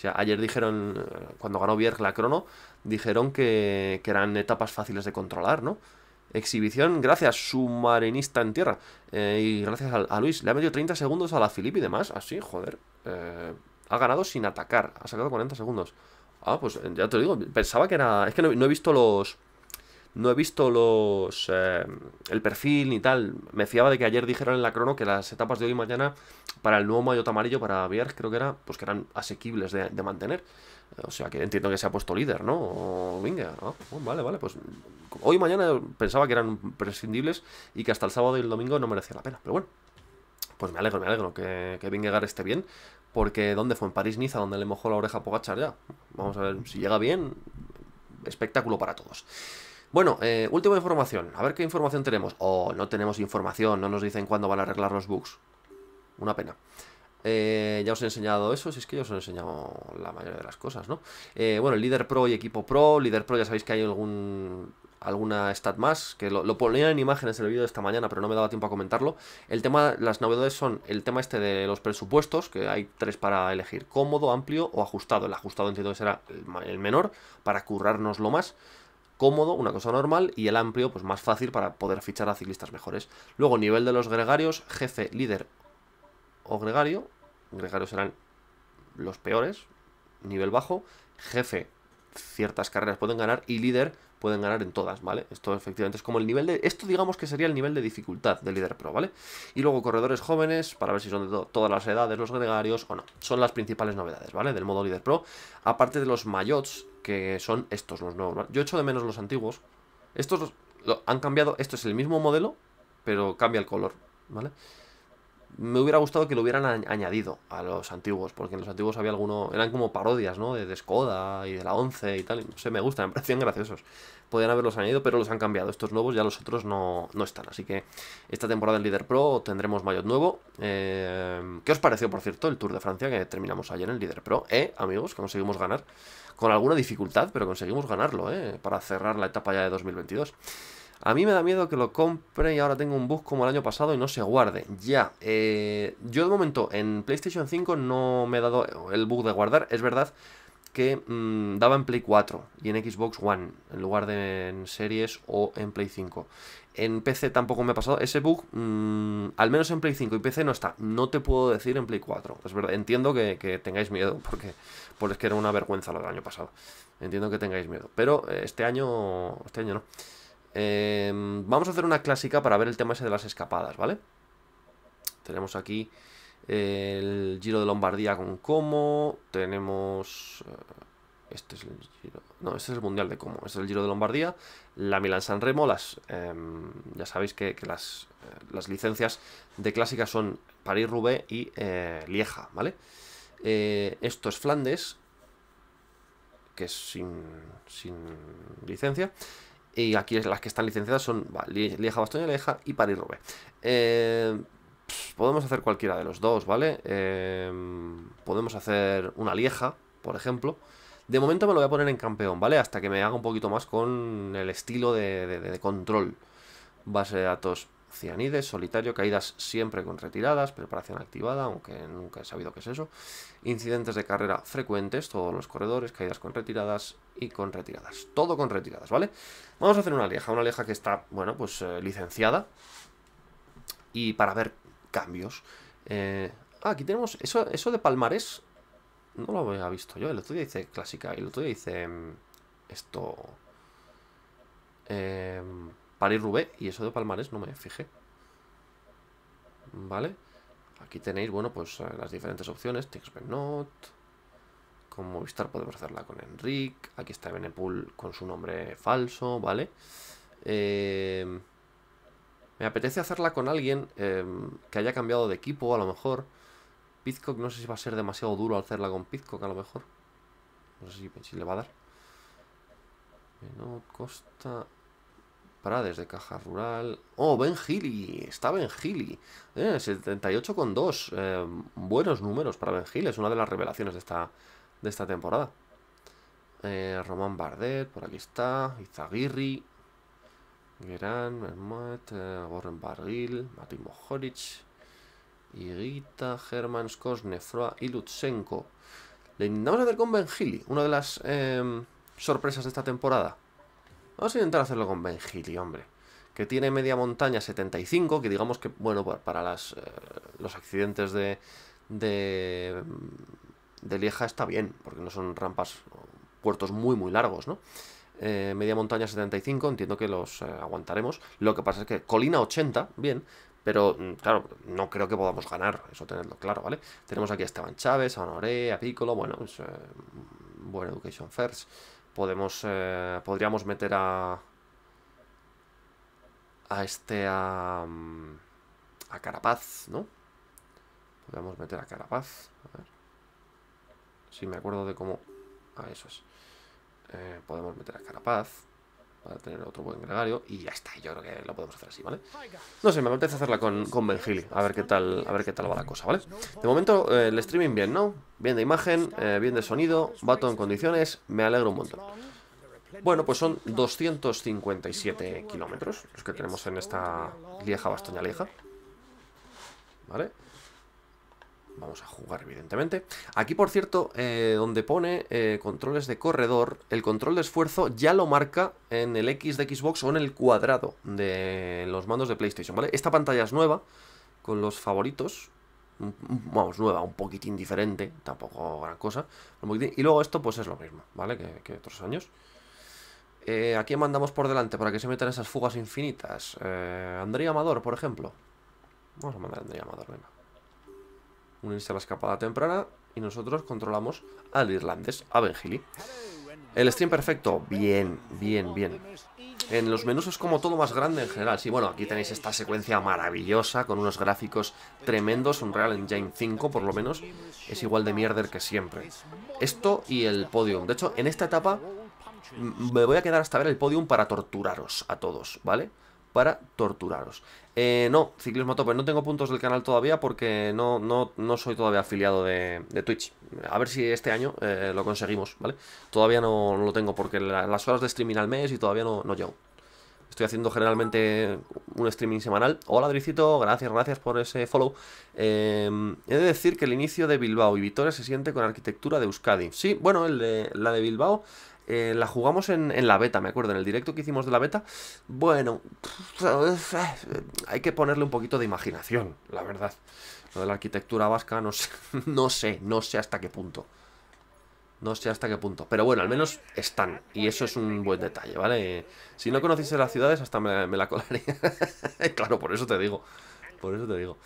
O sea, ayer dijeron, cuando ganó Bierg la crono, dijeron que, eran etapas fáciles de controlar, ¿no? Exhibición gracias submarinista en tierra. Eh, y gracias a, Luis. Le ha metido 30 segundos a la Filip y demás. Así, ah, joder. Eh, ha ganado sin atacar. Ha sacado 40 segundos. Ah, pues ya te lo digo. Pensaba que era... Es que no he visto los no he visto los eh, el perfil ni tal. Me fiaba de que ayer dijeran en la crono que las etapas de hoy y mañana para el nuevo maillot amarillo, para Vier, creo que era, pues que eran asequibles de, mantener. Eh, o sea, que entiendo que se ha puesto líder, ¿no? O, oh, vale, vale, pues hoy y mañana pensaba que eran prescindibles y que hasta el sábado y el domingo no merecía la pena. Pero bueno, pues me alegro, me alegro que, que esté bien. Porque ¿dónde fue? En París-Niza, donde le mojó la oreja a Pogachar ya. Vamos a ver si llega bien. Espectáculo para todos. Bueno, eh, última información. A ver qué información tenemos. Oh, no tenemos información. No nos dicen cuándo van a arreglar los bugs. Una pena. Eh, ya os he enseñado eso, si es que yo os he enseñado la mayoría de las cosas, ¿no? Eh, bueno, líder pro y equipo pro. Líder pro ya sabéis que hay algún alguna stat más, que lo, ponían ponía en imágenes en el vídeo de esta mañana, pero no me daba tiempo a comentarlo. El tema, las novedades son el tema este de los presupuestos, que hay tres para elegir, cómodo, amplio o ajustado. El ajustado entiendo que será el menor, para currarnos lo más cómodo, una cosa normal, y el amplio, pues más fácil para poder fichar a ciclistas mejores. Luego, nivel de los gregarios, jefe, líder o gregario. Gregarios serán los peores, nivel bajo. Jefe, ciertas carreras pueden ganar, y líder, pueden ganar en todas, ¿vale? Esto efectivamente es como el nivel de... Esto digamos que sería el nivel de dificultad de líder pro, ¿vale? Y luego corredores jóvenes, para ver si son de todas las edades, los gregarios o no. Son las principales novedades, ¿vale? Del modo líder pro, aparte de los mayots, que son estos, los nuevos. ¿vale? Yo echo de menos los antiguos. Estos han cambiado, esto es el mismo modelo, pero cambia el color, ¿vale? vale me hubiera gustado que lo hubieran añadido a los antiguos, porque en los antiguos había alguno, eran como parodias, ¿no? De, Skoda y de la 11 y tal, no sé, me gustan, me parecían graciosos. Podrían haberlos añadido, pero los han cambiado. Estos nuevos ya los otros no, están, así que esta temporada en Líder Pro tendremos Mayotte nuevo. Eh, ¿Qué os pareció, por cierto, el Tour de Francia que terminamos ayer en Líder Pro? Eh, amigos, conseguimos ganar. Con alguna dificultad, pero conseguimos ganarlo, ¿eh? Para cerrar la etapa ya de 2022. A mí me da miedo que lo compre y ahora tengo un bug como el año pasado y no se guarde. Ya, eh, yo de momento en PlayStation 5 no me he dado el bug de guardar. Es verdad que mm, daba en Play 4 y en Xbox One en lugar de en series o en Play 5. En PC tampoco me ha pasado. Ese bug, mm, al menos en Play 5 y PC no está. No te puedo decir en Play 4. Es verdad, entiendo que, tengáis miedo porque pues es que era una vergüenza lo del año pasado. Entiendo que tengáis miedo. Pero eh, este año, este año no. Em, vamos a hacer una clásica para ver el tema ese de las escapadas, ¿vale? Tenemos aquí eh, el Giro de Lombardía con Como. Tenemos... Eh, este es el Giro... No, este es el Mundial de Como. Este es el Giro de Lombardía. La Milan-San Remo. Em, ya sabéis que, eh, las, licencias de clásica son París-Roubaix y Lieja, ¿vale? esto es Flandes, que es sin, sin licencia. Y aquí las que están licenciadas son Lieja Bastoña, Lieja y París eh, robe podemos hacer cualquiera de los dos, ¿vale? Eh, podemos hacer una Lieja, por ejemplo. De momento me lo voy a poner en campeón, ¿vale? Hasta que me haga un poquito más con el estilo de, de control base de datos. Cianides, solitario, caídas siempre con retiradas, preparación activada, aunque nunca he sabido qué es eso. Incidentes de carrera frecuentes, todos los corredores, caídas con retiradas y con retiradas. Todo con retiradas, ¿vale? Vamos a hacer una aleja, una aleja que está, bueno, pues eh, licenciada. Y para ver cambios. Eh, ah, aquí tenemos eso, eso de palmarés. No lo había visto yo. El otro dice clásica y el otro dice mm, esto... Eh, parís Rubé Y eso de Palmares no me fijé. ¿Vale? Aquí tenéis, bueno, pues eh, las diferentes opciones. texto Not. Con Movistar podemos hacerla con Enric. Aquí está Benepool con su nombre falso, ¿vale? Eh, me apetece hacerla con alguien em, que haya cambiado de equipo, a lo mejor. Pitcock, no sé si va a ser demasiado duro hacerla con Pitcock, a lo mejor. No sé si, si le va a dar. No, Costa... Para desde caja rural. ¡Oh, Ben Gili. Está Ben Healy. Eh, 78,2. Eh, buenos números para Ben Es una de las revelaciones de esta, de esta temporada. Eh, Román Bardet, por aquí está. Izaguirri. Gerán, Mermat, Warren eh, Barril, Matimo Horic. Higuita, Hermans, Nefroa y Lutsenko. Le intentamos hacer con Ben Una de las sorpresas de esta temporada. Vamos a intentar hacerlo con Benjili, hombre. Que tiene media montaña 75, que digamos que, bueno, para eh, los accidentes de, de, mm, de Lieja está bien, porque no son rampas, puertos muy, muy largos, ¿no? Eh, media montaña 75, entiendo que los eh, aguantaremos. Lo que pasa es que colina 80, bien, pero mm, claro, no creo que podamos ganar, eso tenerlo claro, ¿vale? Tenemos aquí a Esteban Chávez, a Honoré, a Piccolo, bueno, es, mm, buen Education First podemos eh, podríamos meter a a este a, Carapaz, ¿no? Podríamos meter a Carapaz, a ver. Si me acuerdo de cómo... Ah, eso es. Eh, podemos meter a Carapaz para tener otro buen gregario y ya está, yo creo que lo podemos hacer así, ¿vale? No sé, me apetece hacerla con, con Ben a ver qué tal, a ver qué tal va la cosa, ¿vale? De momento eh, el streaming bien, ¿no? Bien de imagen, eh, bien de sonido, va todo en condiciones, me alegro un montón. Bueno, pues son 257 kilómetros los que tenemos en esta Lieja-Bastoña-Lieja. vieja, bastoña vieja lieja vale vamos a jugar, evidentemente. Aquí, por cierto, eh, donde pone eh, controles de corredor, el control de esfuerzo ya lo marca en el X de Xbox o en el cuadrado de los mandos de PlayStation, ¿vale? Esta pantalla es nueva, con los favoritos, vamos, nueva, un poquitín diferente, tampoco gran cosa. y luego esto, pues es lo mismo, ¿vale? Que, otros años. aquí eh, ¿A quién mandamos por delante para que se metan esas fugas infinitas? Andrea Amador, por ejemplo. Vamos a mandar a Andrea Amador, venga unirse a la escapada temprana y nosotros controlamos al irlandés, a Ben El stream perfecto, bien, bien, bien. En los menús es como todo más grande en general. Sí, bueno, aquí tenéis esta secuencia maravillosa con unos gráficos tremendos. Un Real Engine 5, por lo menos, es igual de mierder que siempre. Esto y el podium. De hecho, en esta etapa me voy a quedar hasta ver el podium para torturaros a todos, ¿vale? Para torturaros. Eh, no, Ciclismo Tope. No tengo puntos del canal todavía porque no, no, soy todavía afiliado de, de, Twitch. A ver si este año eh, lo conseguimos, ¿vale? Todavía no, lo tengo porque las horas de streaming al mes y todavía no, no llego. Estoy haciendo generalmente un streaming semanal. Hola, Dricito, gracias, gracias por ese follow. Em, he de decir que el inicio de Bilbao y Vitoria se siente con arquitectura de Euskadi. Sí, bueno, el de, la de Bilbao eh, la jugamos en, la beta, me acuerdo, en el directo que hicimos de la beta. Bueno, eh, hay que ponerle un poquito de imaginación, la verdad. Lo de la arquitectura vasca, no sé, no sé, hasta qué punto. No sé hasta qué punto. Pero bueno, al menos están. Y eso es un buen detalle, ¿vale? Si no conociese las ciudades, hasta me, me la colaría. claro, por eso te digo. Por eso te digo.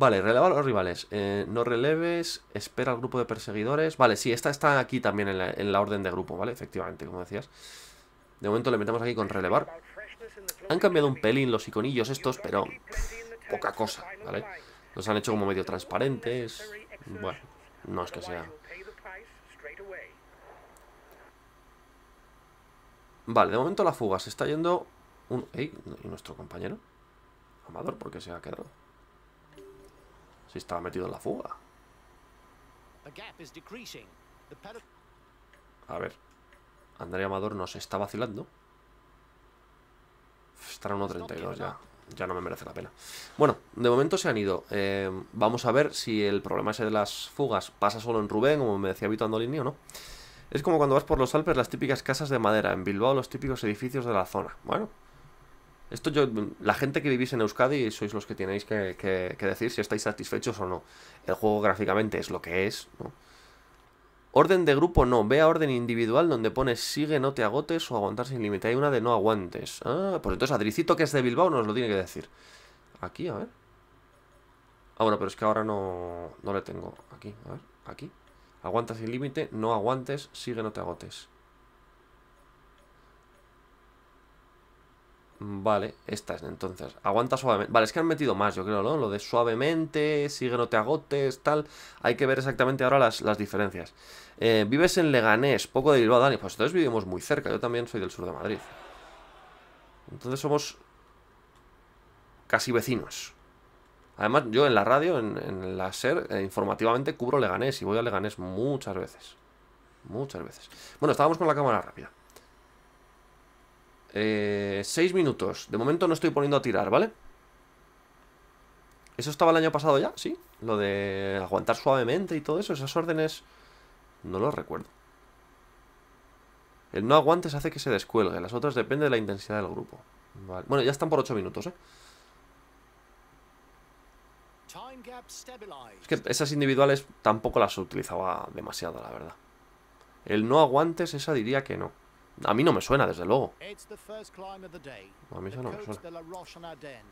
Vale, relevar los rivales. Eh, no releves, espera al grupo de perseguidores. Vale, sí, esta está aquí también en la, orden de grupo, ¿vale? Efectivamente, como decías. De momento le metemos aquí con relevar. Han cambiado un pelín los iconillos estos, pero poca cosa, ¿vale? Los han hecho como medio transparentes. Bueno, no es que sea... Vale, de momento la fuga se está yendo... Un... ¿Y nuestro compañero? Amador, porque se ha quedado? Si estaba metido en la fuga. A ver. Andrea Amador nos está vacilando. Estará 1.32 ya. Ya no me merece la pena. Bueno, de momento se han ido. Eh, vamos a ver si el problema ese de las fugas pasa solo en Rubén, como me decía Vito Andolini, o no. Es como cuando vas por los Alpes, las típicas casas de madera. En Bilbao, los típicos edificios de la zona. Bueno, esto yo, la gente que vivís en Euskadi sois los que tenéis que, decir si estáis satisfechos o no. El juego gráficamente es lo que es, ¿no? Orden de grupo no, ve a orden individual donde pones sigue, no te agotes o aguantar sin límite. Hay una de no aguantes. Ah, pues entonces Adricito, que es de Bilbao, nos lo tiene que decir. Aquí, a ver. Ah, bueno, pero es que ahora no, no le tengo. Aquí, a ver, aquí. Aguanta sin límite, no aguantes, sigue, no te agotes. Mm, vale, estas entonces. Aguanta suavemente. Vale, es que han metido más, yo creo, ¿no? Lo de suavemente, sigue, no te agotes, tal. Hay que ver exactamente ahora las, las diferencias. Eh, vives en Leganés, poco de Bilbao, Dani. Pues entonces vivimos muy cerca. Yo también soy del sur de Madrid. Entonces somos casi vecinos. Además, yo en la radio, en, la SER, eh, informativamente cubro Leganés y voy a Leganés muchas veces. Muchas veces. Bueno, estábamos con la cámara rápida. Eh, seis minutos. De momento no estoy poniendo a tirar, ¿vale? ¿Eso estaba el año pasado ya? Sí. Lo de aguantar suavemente y todo eso, esas órdenes... No lo recuerdo. El no aguantes hace que se descuelgue. Las otras depende de la intensidad del grupo. Bueno, ya están por 8 minutos, ¿eh? Es que esas individuales tampoco las utilizaba demasiado, la verdad. El no aguantes, esa diría que no. A mí no me suena, desde luego. A mí no me suena.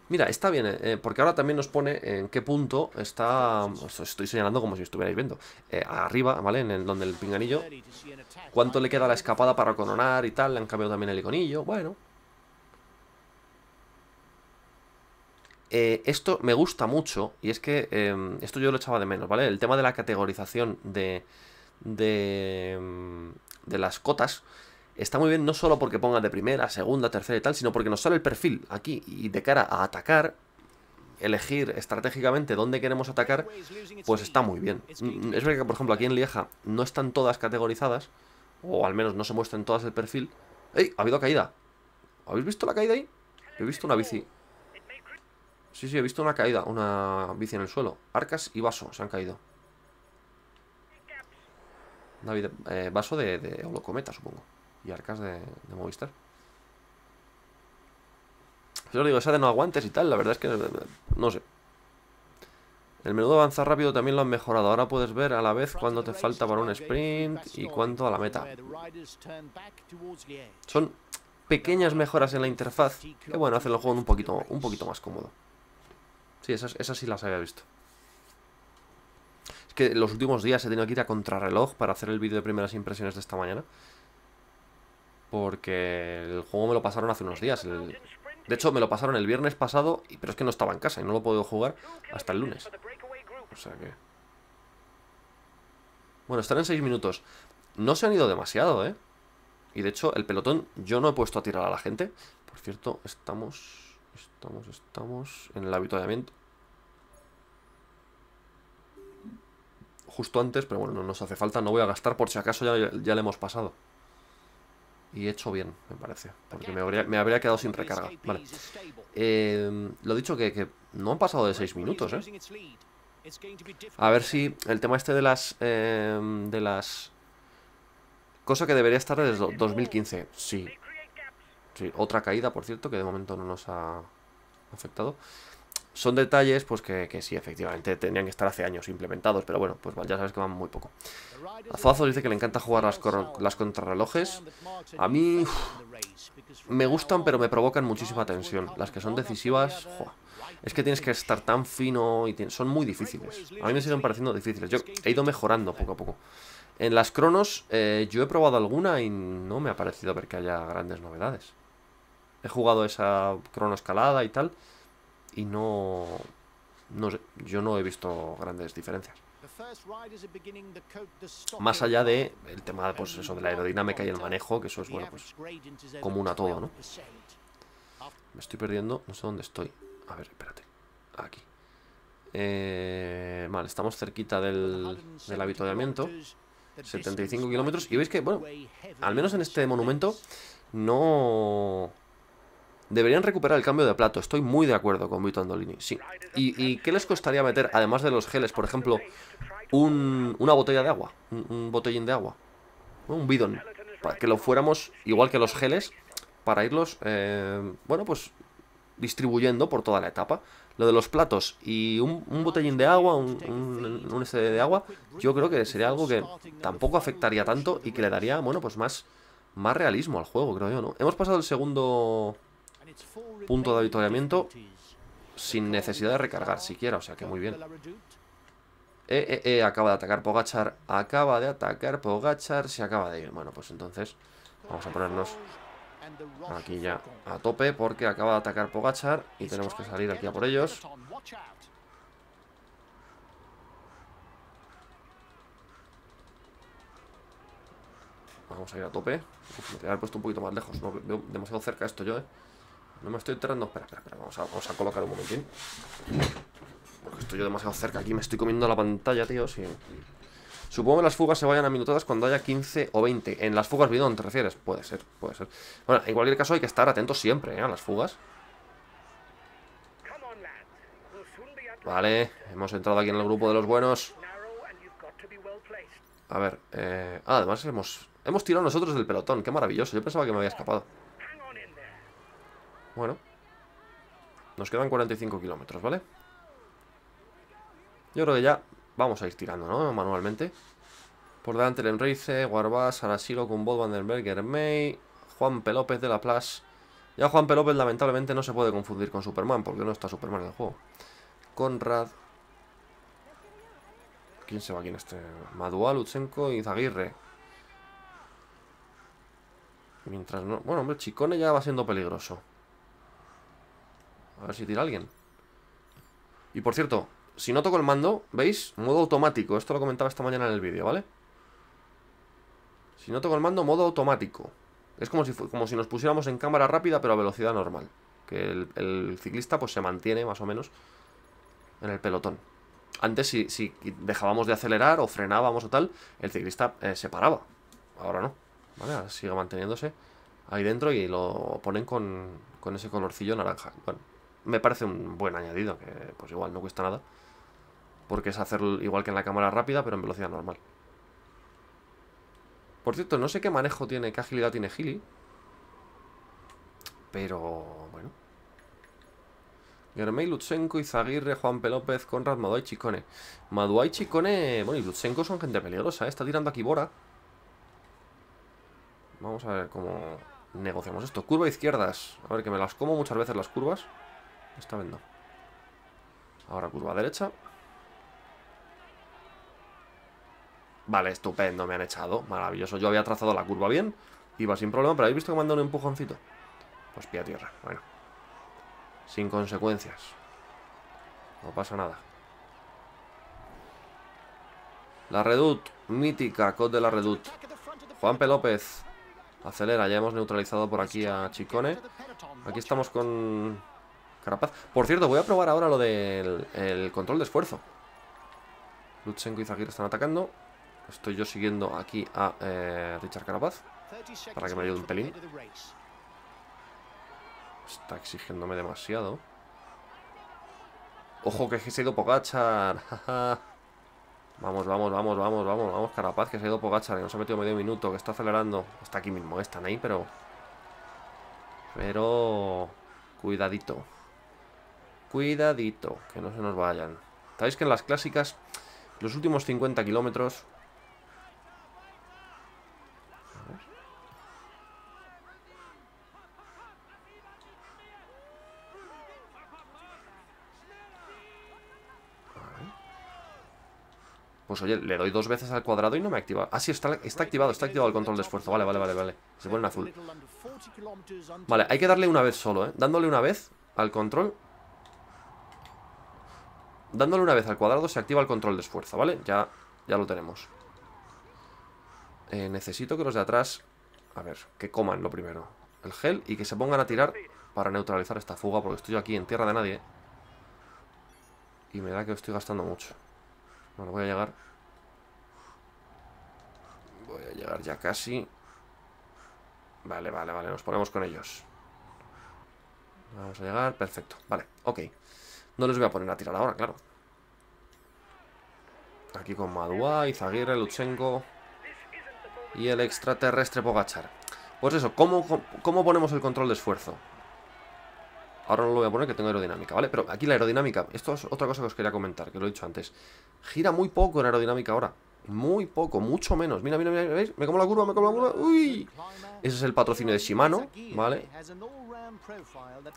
Mira, está bien, eh, eh, porque ahora también nos pone en qué punto está... estoy señalando como si estuvierais viendo. Eh, arriba, ¿vale? En el, donde el pinganillo. ¿Cuánto le queda la escapada para coronar y tal? Le han cambiado también el iconillo. Bueno. esto me gusta mucho y es que em, esto yo lo echaba de menos, ¿vale? El tema de la categorización de, de, em, de las cotas está muy bien no solo porque ponga de primera, segunda, tercera y tal, sino porque nos sale el perfil aquí y de cara a atacar, elegir estratégicamente dónde queremos atacar, pues está muy bien. Mm, es verdad que, por ejemplo, aquí en Lieja no están todas categorizadas, o al menos no se muestran todas el perfil. ¡Ey! Ha habido caída. ¿Habéis visto la caída ahí? He visto una bici. Sí, sí, he visto una caída, una bici en el suelo. Arcas y vaso se han caído. Eh, vaso de, de Holocometa, supongo y arcas de, de Movistar. Yo digo, esa de no aguantes y tal, la verdad es que no sé. El menudo avanza rápido también lo han mejorado. Ahora puedes ver a la vez cuando te falta para un sprint y cuánto a la meta. Son pequeñas mejoras en la interfaz que bueno, hacen el juego un poquito, un poquito más cómodo. Sí, esas, esas sí las había visto. Es que los últimos días he tenido que ir a contrarreloj para hacer el vídeo de primeras impresiones de esta mañana. Porque el juego me lo pasaron hace unos días. De hecho, me lo pasaron el viernes pasado, pero es que no estaba en casa y no lo puedo jugar hasta el lunes. O sea que... Bueno, están en 6 minutos. No se han ido demasiado, ¿eh? Y de hecho, el pelotón yo no he puesto a tirar a la gente. Por cierto, estamos... Estamos, estamos en el habituamiento. Justo antes, pero bueno, no nos hace falta. No voy a gastar por si acaso ya le hemos pasado. Y hecho bien, me parece. Porque me habría, quedado sin recarga. Vale. Eh, lo dicho que, no han pasado de 6 minutos, ¿eh? A ver si el tema este de las... Eh, de las... Cosa que debería estar desde 2015. Sí. Sí, otra caída, por cierto, que de momento no nos ha afectado son detalles pues que, sí, efectivamente tenían que estar hace años implementados, pero bueno, pues ya sabes que van muy poco. Azuazo dice que le encanta jugar las, las contrarrelojes. A mí me gustan, pero me provocan muchísima tensión. Las que son decisivas, es que tienes que estar tan fino y son muy difíciles. A mí me siguen pareciendo difíciles. Yo he ido mejorando poco a poco. En las cronos eh, yo he probado alguna y no me ha parecido ver que haya grandes novedades. He jugado esa crono escalada y tal y no, no yo no he visto grandes diferencias. Más allá de el tema pues de la aerodinámica y el manejo, que eso es bueno, pues común a todo, ¿no? Me estoy perdiendo, no sé dónde estoy. A ver, espérate. Aquí. Eh, vale, estamos cerquita del, del avituallamiento. 75 kilómetros. Y veis que, bueno, al menos en este monumento no Deberían recuperar el cambio de plato, estoy muy de acuerdo con Vito Andolini, sí. ¿Y, ¿Y, qué les costaría meter, además de los geles, por ejemplo, un, una botella de agua? Un, botellín de agua. Un bidón. Para que lo fuéramos, igual que los geles, para irlos, eh, bueno, pues distribuyendo por toda la etapa. Lo de los platos y un, botellín de agua, un, un, este de agua, yo creo que sería algo que tampoco afectaría tanto y que le daría, bueno, pues más, más realismo al juego, creo yo, ¿no? Hemos pasado el segundo Punto de avituallamiento sin necesidad de recargar siquiera, o sea que muy bien. Eh, eh, eh, acaba de atacar Pogachar, acaba de atacar Pogachar, se acaba de ir. Bueno, pues entonces vamos a ponernos aquí ya a tope porque acaba de atacar Pogachar y tenemos que salir aquí a por ellos. Vamos a ir a tope. me he puesto un poquito más lejos, no veo demasiado cerca esto yo, eh. No me estoy enterando. Espera, espera, espera. Vamos a, vamos a colocar un momentín. Porque estoy yo demasiado cerca. Aquí me estoy comiendo la pantalla, tío. Supongo que las fugas se vayan a minutadas cuando haya 15 o 20. En las fugas bidón, ¿te refieres? Puede ser, puede ser. Bueno, en cualquier caso hay que estar atentos siempre ¿eh? a las fugas. Vale, hemos entrado aquí en el grupo de los buenos. A ver, eh, ah, además hemos, hemos tirado nosotros del pelotón. Qué maravilloso, yo pensaba que me había escapado. Bueno. Nos quedan 45 kilómetros, ¿vale? Yo creo que ya vamos a ir tirando, ¿no? Manualmente. Por delante Enrique, Warbass, Arasilo, der Berger May Juan Pelópez López de la Plaza. Ya Juan Pelópez lamentablemente no se puede confundir con Superman, porque no está Superman en el juego. Conrad. ¿Quién se va aquí en este? Lutsenko y Zaguirre. Mientras no... Bueno, hombre, Chicone ya va siendo peligroso. A ver si tira alguien. Y por cierto, si no toco el mando, ¿veis? Modo automático. Esto lo comentaba esta mañana en el vídeo, ¿vale? Si no toco el mando, modo automático. Es como si, como si nos pusiéramos en cámara rápida, pero a velocidad normal. Que el, ciclista pues se mantiene, más o menos, en el pelotón. Antes, si, dejábamos de acelerar o frenábamos o tal, el ciclista eh, se paraba. Ahora no. ¿Vale? sigue manteniéndose ahí dentro y lo ponen con, con ese colorcillo naranja. Bueno, me parece un buen añadido, que pues igual no cuesta nada. Porque es hacer igual que en la cámara rápida, pero en velocidad normal. Por cierto, no sé qué manejo tiene, qué agilidad tiene Gili. Pero, bueno. Germay, Lutsenko, Izaguirre, Juan Pelópez, Conrad, Maduay, Chicone. Maduay, Chicone, bueno, y Lutsenko son gente peligrosa, ¿eh? está tirando aquí Bora. Vamos a ver cómo negociamos esto. Curva izquierdas. A ver, que me las como muchas veces las curvas. Está viendo. Ahora curva derecha. Vale, estupendo, me han echado. Maravilloso. Yo había trazado la curva bien. Iba sin problema, pero habéis visto que me han dado un empujoncito. Pues pie a tierra. Bueno. Sin consecuencias. No pasa nada. La Redut, mítica, Code de la Redut. Juanpe López, acelera, ya hemos neutralizado por aquí a Chicone. Aquí estamos con Carapaz. Por cierto, voy a probar ahora lo del control de esfuerzo. Lutsenko y Zagir están atacando. Estoy yo siguiendo aquí a eh, Richard Carapaz. Para que me ayude un pelín. Está exigiéndome demasiado. Ojo que se ha ido Pogachar. vamos, vamos, vamos, vamos, vamos, vamos, Carapaz, que se ha ido Pogachar, que nos ha metido medio minuto, que está acelerando. Está aquí mismo, eh, están ahí, pero... Pero... Cuidadito. Cuidadito, que no se nos vayan. Sabéis que en las clásicas, los últimos 50 kilómetros... Pues oye, le doy dos veces al cuadrado y no me activa. Ah, sí, está, está activado, está activado el control de esfuerzo. Vale, vale, vale, vale. Se pone en azul. Vale, hay que darle una vez solo, ¿eh? Dándole una vez al control Dándole una vez al cuadrado se activa el control de esfuerzo, ¿vale? Ya, ya lo tenemos. Eh, necesito que los de atrás... A ver, que coman lo primero. El gel y que se pongan a tirar para neutralizar esta fuga, porque estoy aquí en tierra de nadie. Y me da que estoy gastando mucho. Bueno, voy a llegar. Voy a llegar ya casi. Vale, vale, vale, nos ponemos con ellos. Vamos a llegar, perfecto. Vale, ok. No les voy a poner a tirar ahora, claro. Aquí con Maduai, Izaguirre, Luchenko y el extraterrestre Pogachar. Pues eso, ¿cómo, ¿cómo ponemos el control de esfuerzo? Ahora no lo voy a poner que tengo aerodinámica, ¿vale? Pero aquí la aerodinámica, esto es otra cosa que os quería comentar, que lo he dicho antes. Gira muy poco en aerodinámica ahora. Muy poco, mucho menos. Mira, mira, mira, ¿veis? Me como la curva, me como la curva. ¡Uy! Ese es el patrocinio de Shimano, ¿vale?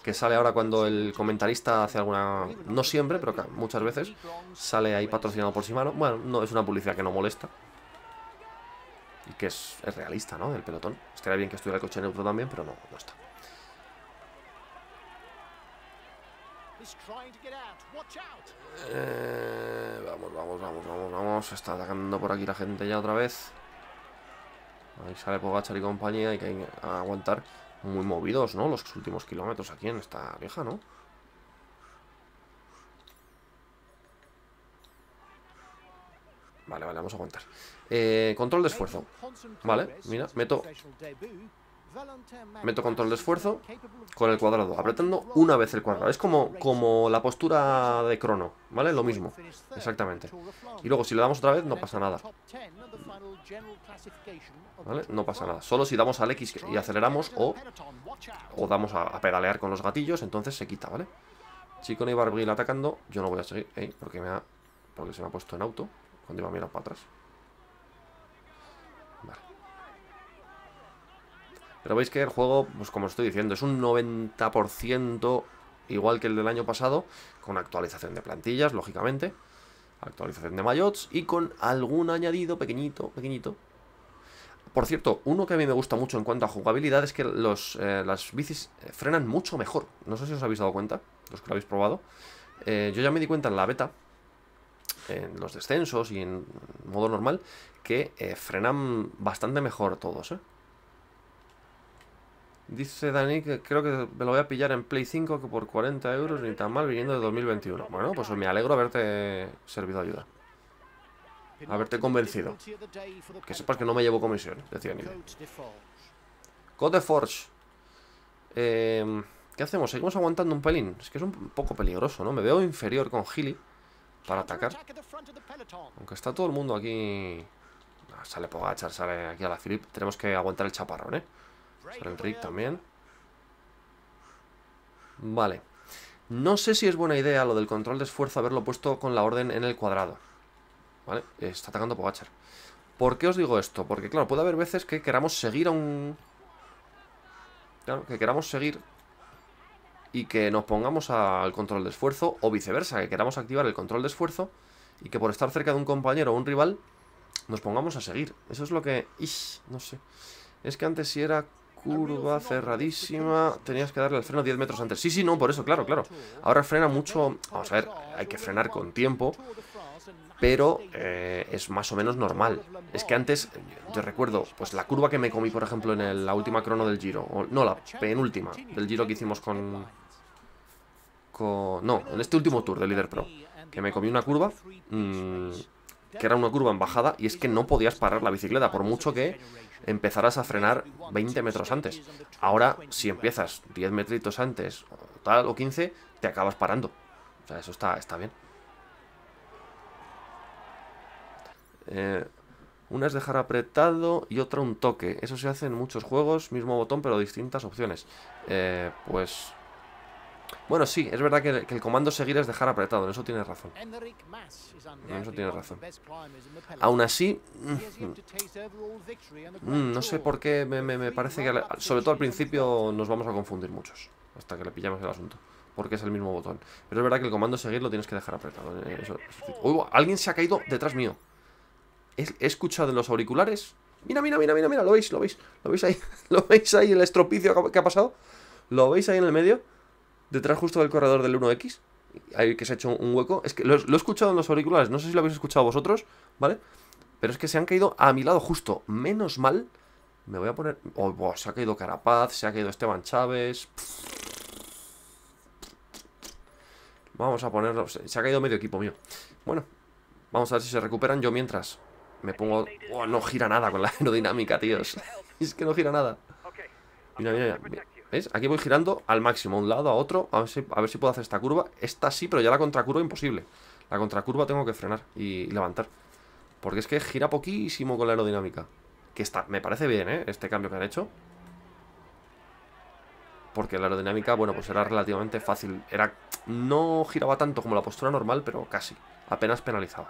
Que sale ahora cuando el comentarista hace alguna... No siempre, pero muchas veces. Sale ahí patrocinado por Shimano. Bueno, no, es una publicidad que no molesta. Y que es, realista, ¿no? El pelotón. Estaría bien que estuviera el coche neutro también, pero no, no está vamos, vamos, vamos, vamos, vamos. Está atacando por aquí la gente ya otra vez. Ahí sale Pogachar y compañía. Hay que aguantar muy movidos, ¿no? Los últimos kilómetros aquí en esta vieja, ¿no? Vale, vale, vamos a aguantar. control de esfuerzo. Vale, mira, meto meto control de esfuerzo con el cuadrado, apretando una vez el cuadrado. Es como, como la postura de crono, ¿vale? Lo mismo, exactamente. Y luego si le damos otra vez no pasa nada. ¿Vale? No pasa nada. Solo si damos al X y aceleramos o, o damos a, pedalear con los gatillos, entonces se quita, ¿vale? Chico y Barbril atacando, yo no voy a seguir, ¿eh? porque, me ha, porque se me ha puesto en auto cuando iba a mirar para atrás. Pero veis que el juego, pues como estoy diciendo, es un 90% igual que el del año pasado, con actualización de plantillas, lógicamente, actualización de mayots y con algún añadido pequeñito, pequeñito. Por cierto, uno que a mí me gusta mucho en cuanto a jugabilidad es que los, eh, las bicis eh, frenan mucho mejor. No sé si os habéis dado cuenta, los que lo habéis probado. Eh, yo ya me di cuenta en la beta, en los descensos y en modo normal, que frenan bastante mejor todos, ¿eh? Dice Dani que creo que me lo voy a pillar en Play 5 que por 40 euros ni tan mal viniendo de 2021. Bueno, pues me alegro haberte servido ayuda. Haberte convencido. Que sepas que no me llevo comisión, decía Nile. Code Forge. Eh, ¿Qué hacemos? Seguimos aguantando un pelín. Es que es un poco peligroso, ¿no? Me veo inferior con Healy para atacar. Aunque está todo el mundo aquí... Ah, sale Pogachar, sale aquí a la Philip. Tenemos que aguantar el chaparrón, ¿eh? Sobre el Rick también. Vale. No sé si es buena idea lo del control de esfuerzo haberlo puesto con la orden en el cuadrado. ¿Vale? Está atacando Pogachar. ¿Por qué os digo esto? Porque, claro, puede haber veces que queramos seguir a un... Claro, que queramos seguir y que nos pongamos al control de esfuerzo o viceversa, que queramos activar el control de esfuerzo y que por estar cerca de un compañero o un rival nos pongamos a seguir. Eso es lo que... no sé. Es que antes sí era curva cerradísima. Tenías que darle al freno 10 metros antes. Sí, sí, no, por eso, claro, claro. Ahora frena mucho... Vamos a ver, hay que frenar con tiempo. Pero eh, es más o menos normal. Es que antes, yo recuerdo, pues la curva que me comí, por ejemplo, en la última crono del Giro. no, la penúltima del Giro que hicimos con, con... No, en este último tour de Líder Pro. Que me comí una curva... Mm, que era una curva en bajada y es que no podías parar la bicicleta, por mucho que empezarás a frenar 20 metros antes. Ahora, si empiezas 10 metritos antes, o tal, o 15, te acabas parando. O sea, eso está, está bien. Eh, una es dejar apretado y otra un toque. Eso se hace en muchos juegos, mismo botón pero distintas opciones. Eh, pues bueno, sí, es verdad que, el comando seguir es dejar apretado, en eso tiene razón. En eso tienes razón. Aún así, mm, mm, no sé por qué me, parece que, sobre todo al principio, nos vamos a confundir muchos, hasta que le pillamos el asunto, porque es el mismo botón. Pero es verdad que el comando seguir lo tienes que dejar apretado. Eh, Uy, alguien se ha caído detrás mío. He escuchado en los auriculares. Mira, mira, mira, mira, mira, lo veis, lo veis, lo veis ahí, lo veis ahí el estropicio que ha pasado. ¿Lo veis ahí en el medio? detrás justo del corredor del 1X, ahí que se ha hecho un hueco. Es que lo, he escuchado en los auriculares, no sé si lo habéis escuchado vosotros, ¿vale? Pero es que se han caído a mi lado justo, menos mal. Me voy a poner... Oh, se ha caído Carapaz, se ha caído Esteban Chávez... Vamos a ponerlo... Se ha caído medio equipo mío. Bueno, vamos a ver si se recuperan. Yo mientras me pongo... Oh, no gira nada con la aerodinámica, tíos. es que no gira nada. Mira, mira, mira. ¿Veis? Aquí voy girando al máximo, a un lado, a otro, a ver, si, puedo hacer esta curva. Esta sí, pero ya la contracurva imposible. La contracurva tengo que frenar y levantar. Porque es que gira poquísimo con la aerodinámica. Que está, me parece bien, ¿eh? Este cambio que han hecho. Porque la aerodinámica, bueno, pues era relativamente fácil. Era, no giraba tanto como la postura normal, pero casi. Apenas penalizaba.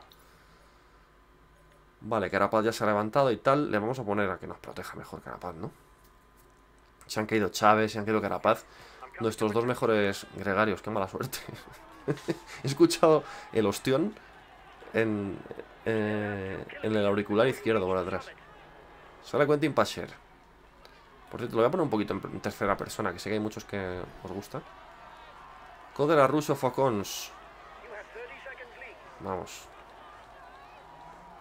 Vale, Carapaz ya se ha levantado y tal. Le vamos a poner a que nos proteja mejor Carapaz, ¿no? Se han caído Chávez, se han caído Carapaz. Nuestros dos mejores gregarios, qué mala suerte. He escuchado el ostión eh, en, el auricular izquierdo por atrás. Sale Quentin Pacher Por cierto, lo voy a poner un poquito en tercera persona, que sé que hay muchos que os gusta. Codera Russo Focons. Vamos.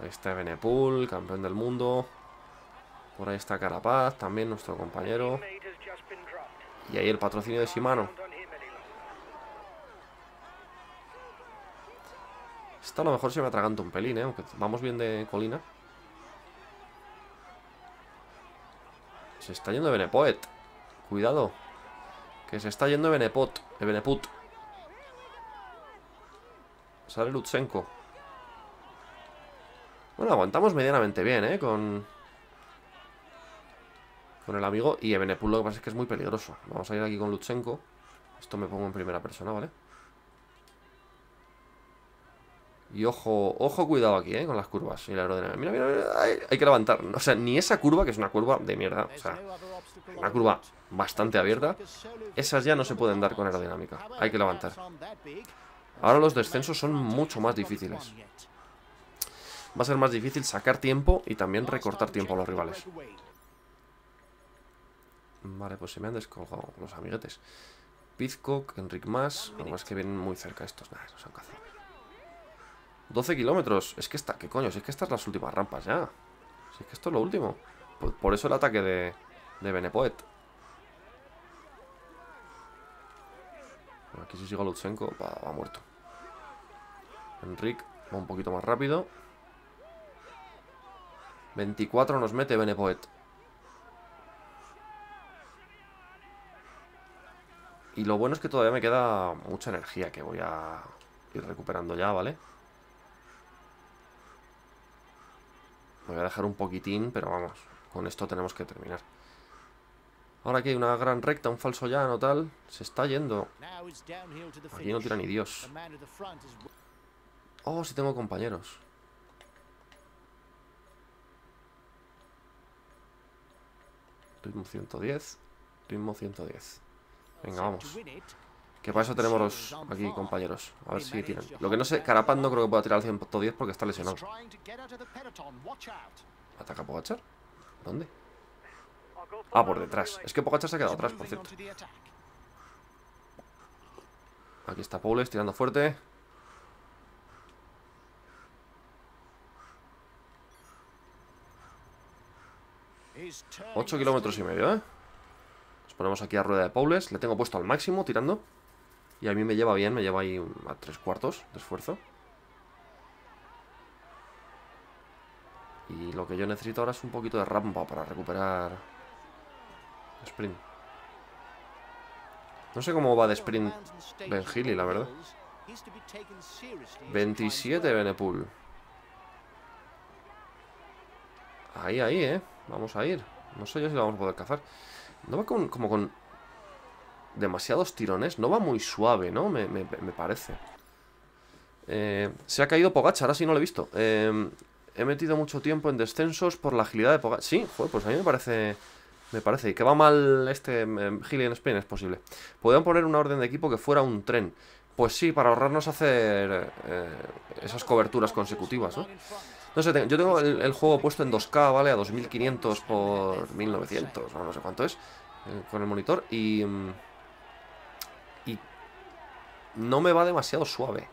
Ahí está Benepool, campeón del mundo. Por ahí está Carapaz, también nuestro compañero. Y ahí el patrocinio de Shimano. está a lo mejor se me atraganta un pelín, ¿eh? Aunque vamos bien de colina. Se está yendo Benepoet. Cuidado. Que se está yendo Benepot. De Beneput. Sale Lutsenko. Bueno, aguantamos medianamente bien, ¿eh? Con con el amigo y Ebenepul lo que pasa es que es muy peligroso. Vamos a ir aquí con Lutsenko. Esto me pongo en primera persona, ¿vale? Y ojo, ojo cuidado aquí, ¿eh? Con las curvas y la aerodinámica. Mira, mira, mira hay, hay, que levantar. O sea, ni esa curva, que es una curva de mierda. O sea, una curva bastante abierta. Esas ya no se pueden dar con aerodinámica. Hay que levantar. Ahora los descensos son mucho más difíciles. Va a ser más difícil sacar tiempo y también recortar tiempo a los rivales. Vale, pues se me han descolgado los amiguetes. Pizcock, Enric Más. Lo más que vienen muy cerca estos. Nada, nos han cazado. 12 kilómetros. Es que esta, ¿qué coño? Si es que estas las últimas rampas ya. Si es que esto es lo último. Por, eso el ataque de, de Benepoet. aquí si sigo Lutsenko, va, va muerto. Enric va un poquito más rápido. 24 nos mete Benepoet. Y lo bueno es que todavía me queda mucha energía que voy a ir recuperando ya, ¿vale? voy a dejar un poquitín, pero vamos, con esto tenemos que terminar. Ahora aquí hay una gran recta, un falso llano tal, se está yendo. Aquí no tira ni Dios. Oh, si tengo compañeros. Ritmo 110, ritmo 110. Venga, vamos. Que para eso tenemos los aquí, compañeros. A ver si tiran. Lo que no sé, Carapaz no creo que pueda tirar al 110 porque está lesionado. ¿Ataca Pogachar? ¿Dónde? Ah, por detrás. Es que Pogachar se ha quedado atrás, por cierto. Aquí está Poules tirando fuerte. 8 kilómetros y medio, ¿eh? Ponemos aquí a rueda de Paules. Le tengo puesto al máximo tirando. Y a mí me lleva bien, me lleva ahí a tres cuartos de esfuerzo. Y lo que yo necesito ahora es un poquito de rampa para recuperar sprint. No sé cómo va de sprint Ben Healy, la verdad. 27 Benepool. Ahí, ahí, eh. Vamos a ir. No sé yo si lo vamos a poder cazar. No va con, como con demasiados tirones. No va muy suave, ¿no? Me, parece. Eh, se ha caído Pogacha, ahora sí no lo he visto. Em, he metido mucho tiempo en descensos por la agilidad de Pogacha. Sí, pues a mí me parece... Me parece que va mal este Hillian em, Spain, es posible. Podrían poner una orden de equipo que fuera un tren. Pues sí, para ahorrarnos hacer eh, esas coberturas consecutivas, ¿no? No sé, yo tengo el, juego puesto en 2K, ¿vale? A 2500 por 1900, no, no sé cuánto es, eh, con el monitor. Y, mm, y no me va demasiado suave.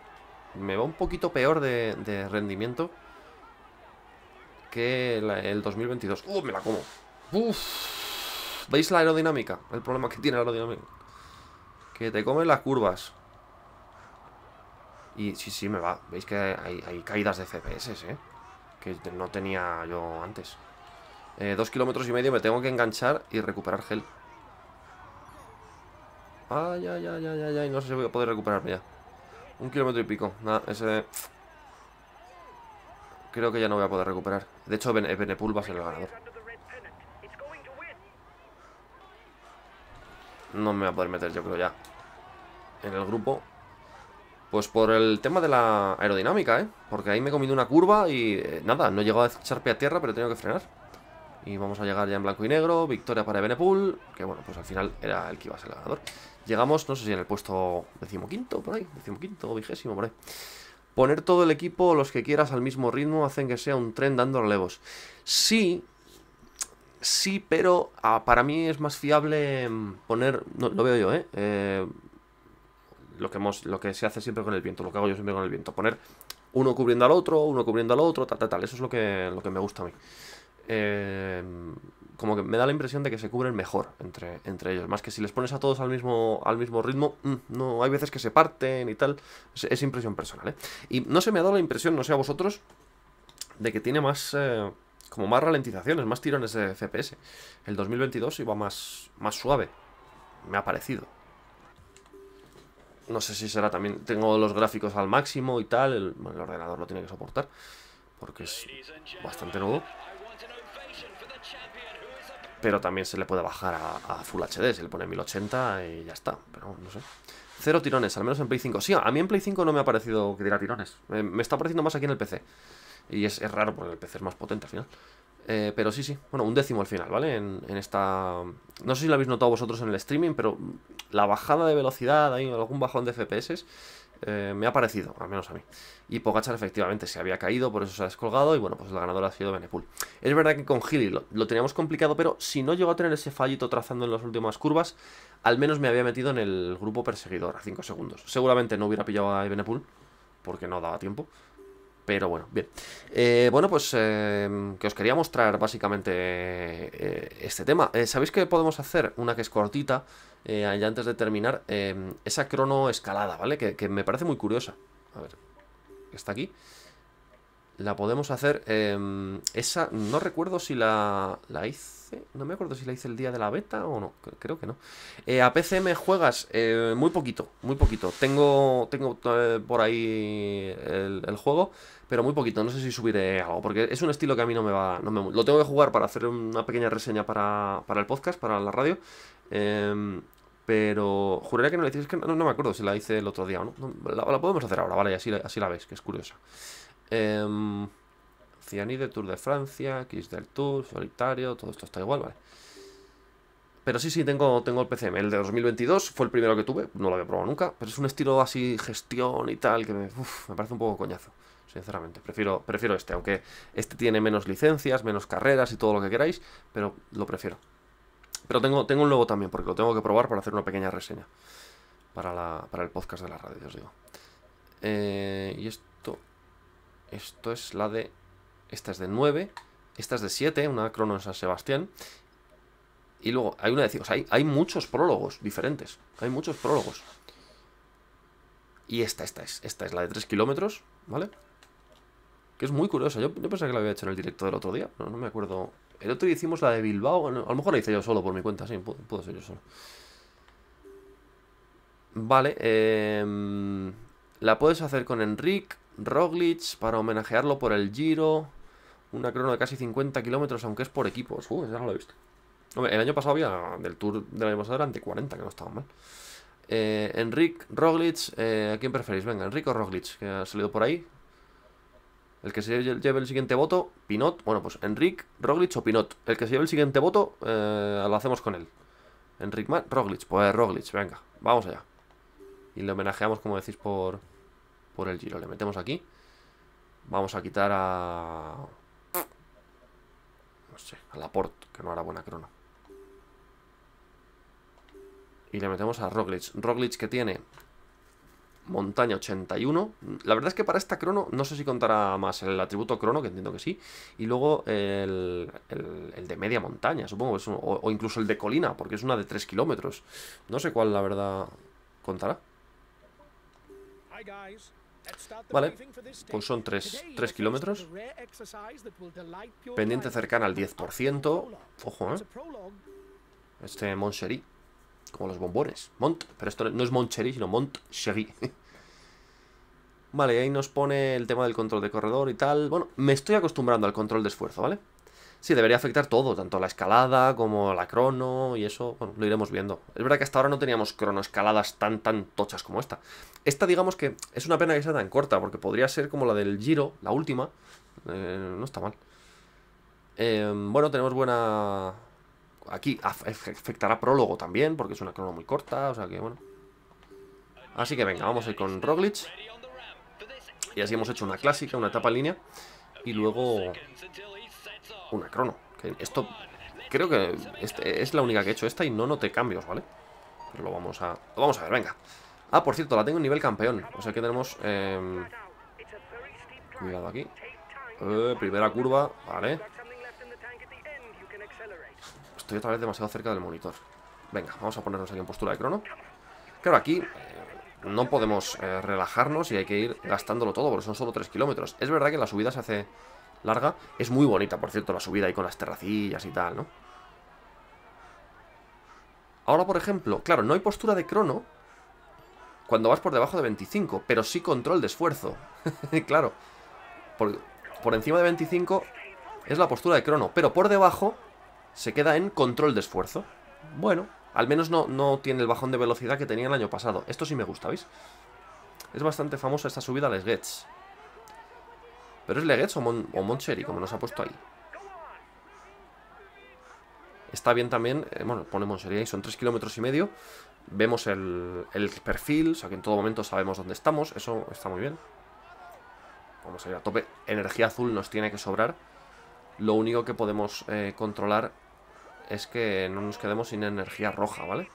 Me va un poquito peor de, rendimiento que el 2022. ¡Uh, me la como! ¿Veis la aerodinámica? El problema que tiene la aerodinámica. Que te comen las curvas. Y sí, sí, me va. Veis que hay, hay caídas de FPS, ¿eh? que no tenía yo antes. Eh, dos kilómetros y medio me tengo que enganchar y recuperar gel. Ay, ay, ay, ay, ay, no sé si voy a poder recuperarme ya. Un kilómetro y pico. Nada, ese... Creo que ya no voy a poder recuperar. De hecho, Benepul va a ser el ganador. No me voy a poder meter, yo creo, ya. En el grupo pues por el tema de la aerodinámica, ¿eh? Porque ahí me he comido una curva y eh, nada, no he llegado a echar pie a tierra, pero he que frenar. Y vamos a llegar ya en blanco y negro, victoria para Benepool, que bueno, pues al final era el que iba a ser ganador. Llegamos, no sé si en el puesto decimoquinto, por ahí, decimoquinto o vigésimo, por ahí. Poner todo el equipo, los que quieras, al mismo ritmo, hacen que sea un tren dando relevos. Sí, sí, pero ah, para mí es más fiable mm, poner, lo veo yo, ¿eh? eh lo que, lo que se hace siempre con el viento, lo que hago yo siempre con el viento, poner uno cubriendo al otro, uno cubriendo al otro, tal, tal, tal. Eso es lo que, lo que me gusta a mí. Em, como que me da la impresión de que se cubren mejor entre, entre ellos. Más que si les pones a todos al mismo, al mismo ritmo, mm, no, hay veces que se parten y tal. Es, impresión personal, ¿eh? Y no se me ha dado la impresión, no sé a vosotros, de que tiene más... Eh, como más ralentizaciones, más tirones de FPS. El 2022 iba más, más suave, me ha parecido no sé si será también, tengo los gráficos al máximo y tal, el, ordenador lo tiene que soportar, porque es bastante nuevo. Pero también se le puede bajar a, Full HD, se le pone 1080 y ya está, pero no sé. Cero tirones, al menos en Play 5. Sí, a mí en Play 5 no me ha parecido que diera tirones. Eh, me, está pareciendo más aquí en el PC. Y es, es raro porque el PC es más potente al final. Eh, pero sí, sí. Bueno, un décimo al final, ¿vale? En, esta... No sé si lo habéis notado vosotros en el streaming, pero la bajada de velocidad, hay algún bajón de FPS, eh, me ha parecido, al menos a mí. Y Pogachar efectivamente se había caído, por eso se ha descolgado, y bueno, pues el ganador ha sido Benepool. Es verdad que con Gili lo, teníamos complicado, pero si no llegó a tener ese fallito trazando en las últimas curvas, al menos me había metido en el grupo perseguidor a 5 segundos. Seguramente no hubiera pillado a Benepool, porque no daba tiempo. Pero bueno, bien. Eh, bueno, pues eh, que os quería mostrar básicamente eh, este tema. ¿Sabéis que podemos hacer? Una que es cortita, ya antes de terminar, esa crono escalada, ¿vale? Que, me parece muy curiosa. A ver, está aquí. La podemos hacer. esa, no recuerdo si la, la hice no me acuerdo si la hice el día de la beta o no. Creo que no. Eh, a PC me juegas eh, muy poquito, muy poquito. Tengo, tengo eh, por ahí el, juego, pero muy poquito. No sé si subiré algo, porque es un estilo que a mí no me va. No me, lo tengo que jugar para hacer una pequeña reseña para, el podcast, para la radio. Em, pero juraría que no la hice. que no, me acuerdo si la hice el otro día o no. la, podemos hacer ahora, ¿vale? Así, así la veis, que es curiosa. Eh, de Tour de Francia, Kiss del Tour, Solitario, todo esto está igual, ¿vale? Pero sí, sí, tengo, tengo el PCM. El de 2022 fue el primero que tuve, no lo había probado nunca, pero es un estilo así gestión y tal que me, me parece un poco coñazo, sinceramente. Prefiero, prefiero este, aunque este tiene menos licencias, menos carreras y todo lo que queráis, pero lo prefiero. Pero tengo, tengo un nuevo también, porque lo tengo que probar para hacer una pequeña reseña para, el podcast de la radio, os digo. Eh, y esto, esto es la de esta es de 9, esta es de 7, una crono de San Sebastián. Y luego hay una de o sea, hay, muchos prólogos diferentes. Hay muchos prólogos. Y esta, esta es. Esta es la de 3 kilómetros, ¿vale? Que es muy curiosa. Yo, pensé que la había hecho en el directo del otro día. No, no me acuerdo. El otro día hicimos la de Bilbao. a lo mejor la hice yo solo por mi cuenta, sí, puedo, ser yo solo. Vale, em, la puedes hacer con Enric, Roglic, para homenajearlo por el Giro. Una crono de casi 50 kilómetros, aunque es por equipos. Uh, ya no lo he visto. Hombre, el año pasado había, del Tour del año pasado eran de 40, que no estaba mal. Eh, Enric, Roglic, eh, ¿a quién preferís? Venga, Enrique o Roglic, que ha salido por ahí. El que se lleve el siguiente voto, Pinot. Bueno, pues Enrique Roglic o Pinot. El que se lleve el siguiente voto, eh, lo hacemos con él. Enric Roglic. Pues Roglic, venga, vamos allá. Y le homenajeamos, como decís, por, por el giro. Le metemos aquí. Vamos a quitar a al la que no hará buena crono. Y le metemos a Roglic. Roglic que tiene montaña 81. La verdad es que para esta crono, no sé si contará más el atributo crono, que entiendo que sí, y luego el, el, de media montaña, supongo, o, incluso el de colina, porque es una de 3 kilómetros. No sé cuál, la verdad, contará. Vale, pues son 3, kilómetros. Pendiente cercana al 10%. Ojo, ¿eh? Este Monchery. Como los bombones. Mont. Pero esto no es Monchery, sino Montchery. vale, ahí nos pone el tema del control de corredor y tal. Bueno, me estoy acostumbrando al control de esfuerzo, ¿vale? sí, debería afectar todo, tanto la escalada como la crono y eso, bueno, lo iremos viendo. Es verdad que hasta ahora no teníamos cronoescaladas tan, tan tochas como esta. Esta, digamos que es una pena que sea tan corta, porque podría ser como la del Giro, la última. Eh, no está mal. Em, bueno, tenemos buena... Aquí afectará prólogo también, porque es una crono muy corta, o sea que, bueno. Así que venga, vamos a ir con Roglic. Y así hemos hecho una clásica, una etapa en línea. Y luego una crono. esto creo que este, es la única que he hecho esta y no no te cambios, ¿vale? Pero lo vamos a, vamos a ver, venga. Ah, por cierto, la tengo en nivel campeón. O sea que tenemos... Em, cuidado aquí. Eh, primera curva, vale. Estoy otra vez demasiado cerca del monitor. Venga, vamos a ponernos aquí en postura de crono. Claro, aquí eh, no podemos eh, relajarnos y hay que ir gastándolo todo, porque son solo 3 kilómetros. Es verdad que la subida se hace larga. Es muy bonita, por cierto, la subida ahí con las terracillas y tal, ¿no? Ahora, por ejemplo, claro, no hay postura de crono cuando vas por debajo de 25, pero sí control de esfuerzo. claro, por, encima de 25 es la postura de crono, pero por debajo se queda en control de esfuerzo. Bueno, al menos no, no tiene el bajón de velocidad que tenía el año pasado. Esto sí me gusta, ¿veis? Es bastante famosa esta subida a Les Gets. ¿Pero es Leguets o, Mon como nos ha puesto ahí? Está bien también, eh, bueno, pone Moncheri ahí, son 3 kilómetros y medio. Vemos el, perfil, o sea que en todo momento sabemos dónde estamos, eso está muy bien. Vamos a ir a tope. Energía azul nos tiene que sobrar. Lo único que podemos eh, controlar es que no nos quedemos sin energía roja, ¿vale?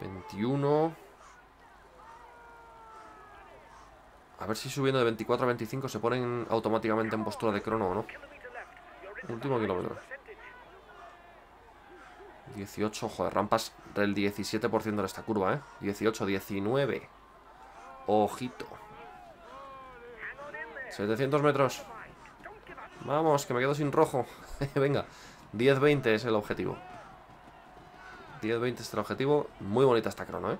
21... A ver si subiendo de 24 a 25 se ponen automáticamente en postura de crono o no. Último kilómetro. 18, joder, rampas del 17% de esta curva, ¿eh? 18, 19. Ojito. 700 metros. Vamos, que me quedo sin rojo. Venga, 10-20 es el objetivo. 10-20 es el objetivo. Muy bonita esta crono, ¿eh?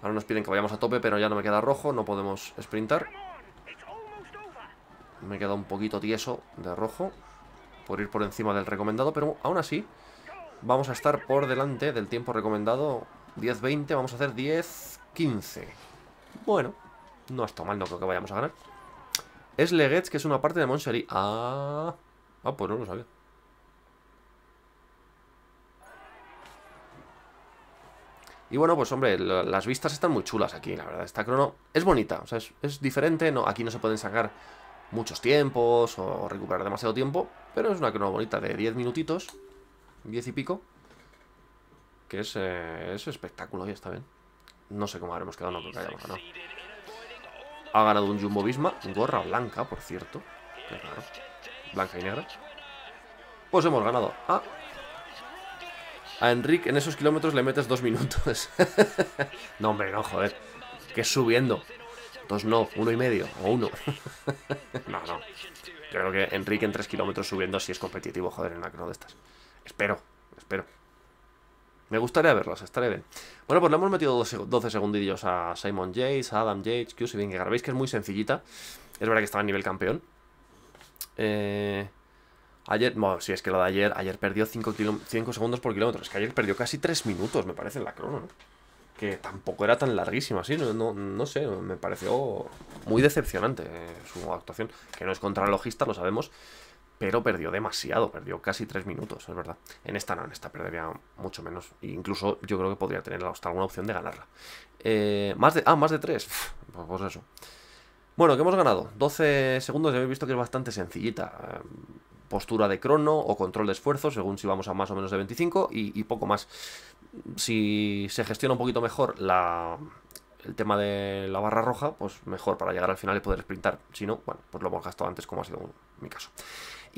Ahora nos piden que vayamos a tope, pero ya no me queda rojo, no podemos sprintar. Me queda un poquito tieso de rojo por ir por encima del recomendado, pero aún así vamos a estar por delante del tiempo recomendado 10-20, vamos a hacer 10-15. Bueno, no está mal, no creo que vayamos a ganar. Es Leguets, que es una parte de Montserrat Ah, ah, pues no lo sabía. Y bueno, pues hombre, las vistas están muy chulas aquí, la verdad. Esta crono es bonita, o sea, es, diferente. No, aquí no se pueden sacar muchos tiempos o recuperar demasiado tiempo, pero es una crono bonita de 10 minutitos, 10 y pico, que eh, es, espectáculo y está bien. No sé cómo habremos quedado, no creo que hayamos ganado. Ha ganado un Jumbo bisma gorra blanca, por cierto. Qué raro. Blanca y negra. Pues hemos ganado a a Enrique en esos kilómetros le metes dos minutos. no, hombre, no, joder. Que es subiendo. Dos no, uno y medio, o uno. no, no. Yo creo que Enrique en tres kilómetros subiendo sí es competitivo, joder, en la que de estas. Espero, espero. Me gustaría verlos, estaré bien. Bueno, pues le hemos metido 12 segundillos a Simon Yates, a Adam Yates, Q, si bien que que es muy sencillita. Es verdad que estaba a nivel campeón. Eh, Ayer, bueno, si es que lo de ayer, ayer perdió 5 segundos por kilómetro. Es que ayer perdió casi 3 minutos, me parece, en la crono, ¿no? Que tampoco era tan larguísima, así, no, sé, me pareció muy decepcionante eh, su actuación. Que no es contralogista, lo sabemos, pero perdió demasiado, perdió casi 3 minutos, es verdad. En esta no, en esta perdería mucho menos. E incluso yo creo que podría tener hasta alguna opción de ganarla. Eh, más de, ah, más de 3, pues, pues eso. Bueno, que hemos ganado? 12 segundos, ya habéis visto que es bastante sencillita. Eh, postura de crono o control de esfuerzo, según si vamos a más o menos de 25 y, poco más. Si se gestiona un poquito mejor la, el tema de la barra roja, pues mejor para llegar al final y poder sprintar. Si no, bueno, pues lo hemos gastado antes como ha sido mi caso.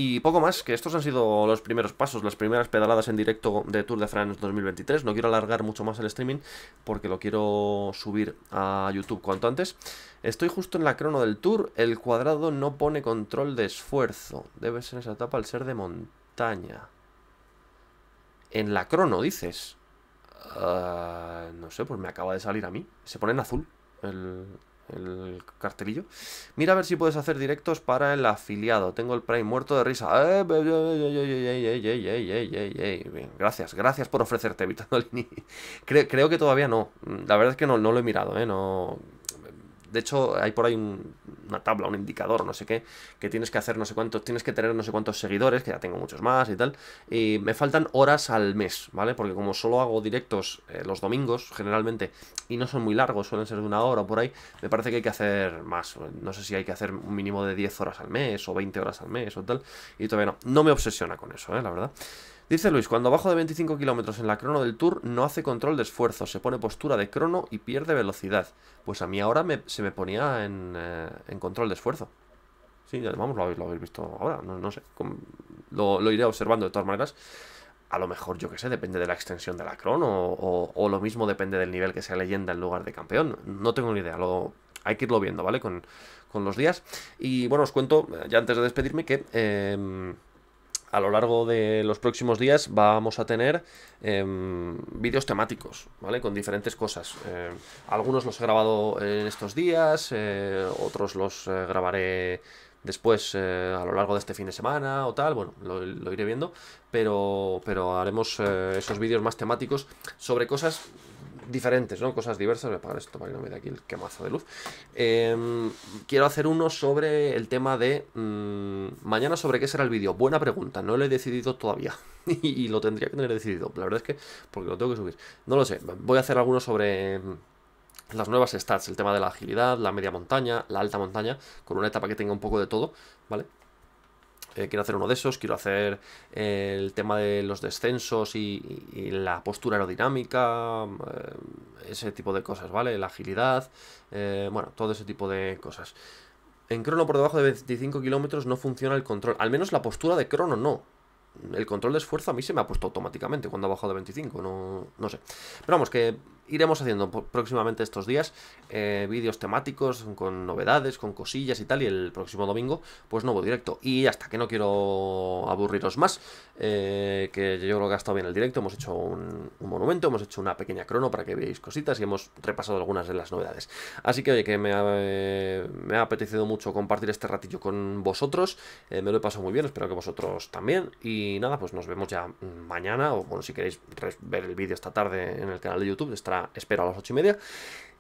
Y poco más, que estos han sido los primeros pasos, las primeras pedaladas en directo de Tour de France 2023. No quiero alargar mucho más el streaming porque lo quiero subir a YouTube cuanto antes. Estoy justo en la crono del Tour. El cuadrado no pone control de esfuerzo. Debe ser esa etapa al ser de montaña. En la crono, dices. Ah, no sé, pues me acaba de salir a mí. Se pone en azul el, el cartelillo. Mira a ver si puedes hacer directos para el afiliado. Tengo el Prime muerto de risa. gracias, gracias por ofrecerte, Vitadolini. Creo, que todavía no. La verdad es que no, no lo he mirado, ¿eh? No, de hecho, hay por ahí una tabla, un indicador, no sé qué, que tienes que hacer no sé cuántos, tienes que tener no sé cuántos seguidores, que ya tengo muchos más y tal. Y me faltan horas al mes, ¿vale? Porque como solo hago directos eh, los domingos, generalmente, y no son muy largos, suelen ser de una hora o por ahí, me parece que hay que hacer más. No sé si hay que hacer un mínimo de 10 horas al mes o 20 horas al mes o tal. Y todavía no. No me obsesiona con eso, ¿eh? La verdad. Dice Luis, cuando bajo de 25 kilómetros en la crono del Tour no hace control de esfuerzo, se pone postura de crono y pierde velocidad. Pues a mí ahora se me ponía eh, en, control de esfuerzo. Sí, vamos, lo habéis, visto ahora, no, sé. Lo, iré observando de todas maneras. A lo mejor, yo qué sé, depende de la extensión de la crono o, lo mismo depende del nivel que sea leyenda en lugar de campeón. No tengo ni idea, lo, hay que irlo viendo, ¿vale? Con, los días. Y bueno, os cuento, ya antes de despedirme, que... Em, a lo largo de los próximos días vamos a tener em, vídeos temáticos, ¿vale? Con diferentes cosas. Em, algunos los he grabado en estos días, eh, otros los eh, grabaré después eh, a lo largo de este fin de semana o tal, bueno, lo, lo iré viendo, pero, pero haremos esos vídeos más temáticos sobre cosas diferentes, ¿no? Cosas diversas. Voy a pagar esto para que no me dé aquí el quemazo de luz. Em, quiero hacer uno sobre el tema de... Mm, mañana sobre qué será el vídeo. Buena pregunta, no lo he decidido todavía. y lo tendría que tener decidido. La verdad es que... Porque lo tengo que subir. No lo sé. Voy a hacer alguno sobre mm, las nuevas stats, el tema de la agilidad, la media montaña, la alta montaña, con una etapa que tenga un poco de todo, ¿vale? Eh, quiero hacer uno de esos, quiero hacer eh, el tema de los descensos y, la postura aerodinámica, eh, ese tipo de cosas, ¿vale? La agilidad, bueno, todo ese tipo de cosas. En crono por debajo de 25 kilómetros no funciona el control, al menos la postura de crono no, el control de esfuerzo a mí se me ha puesto automáticamente cuando ha bajado de 25, no, no sé. Pero vamos, que iremos haciendo próximamente estos días eh, vídeos temáticos con novedades, con cosillas y tal, y el próximo domingo, pues nuevo directo. Y hasta que no quiero aburriros más, eh, que yo creo que ha estado bien el directo, hemos hecho un, monumento, hemos hecho una pequeña crono para que veáis cositas y hemos repasado algunas de las novedades. Así que oye, que me me ha apetecido mucho compartir este ratillo con vosotros, eh, me lo he pasado muy bien, espero que vosotros también, y nada, pues nos vemos ya mañana, o bueno, si queréis ver el vídeo esta tarde en el canal de YouTube, estará espero a las 8 y media.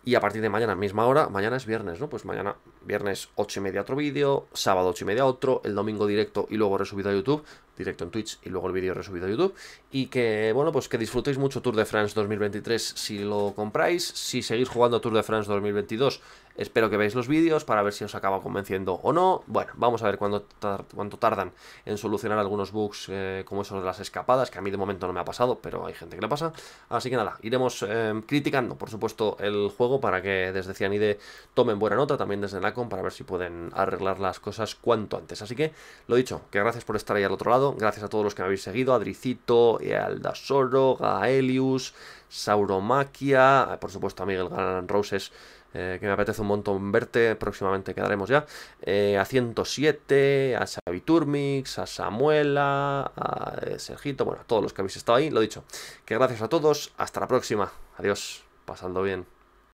Y a partir de mañana, misma hora, mañana es viernes, ¿no? Pues mañana, viernes ocho y media otro vídeo, sábado 8 y media otro, el domingo directo y luego resubido a YouTube, directo en Twitch y luego el vídeo resubido a YouTube y que, bueno, pues que disfrutéis mucho Tour de France 2023 si lo compráis, si seguís jugando Tour de France 2022, espero que veáis los vídeos para ver si os acaba convenciendo o no, bueno, vamos a ver cuánto, tardan en solucionar algunos bugs eh, como esos de las escapadas, que a mí de momento no me ha pasado, pero hay gente que le pasa, así que nada, iremos eh, criticando, por supuesto, el juego para que desde Cianide tomen buena nota, también desde Nacon, para ver si pueden arreglar las cosas cuanto antes, así que, lo dicho, que gracias por estar ahí al otro lado, gracias a todos los que me habéis seguido, Adricito, Ealdasoro, Gaelius, Sauromaquia, eh, por supuesto a Miguel Gran Roses, eh, que me apetece un montón verte, próximamente quedaremos ya, eh, a 107, a Saviturmix, a Samuela, a Sergito, bueno, a todos los que habéis estado ahí, lo dicho, que gracias a todos, hasta la próxima, adiós, pasando bien.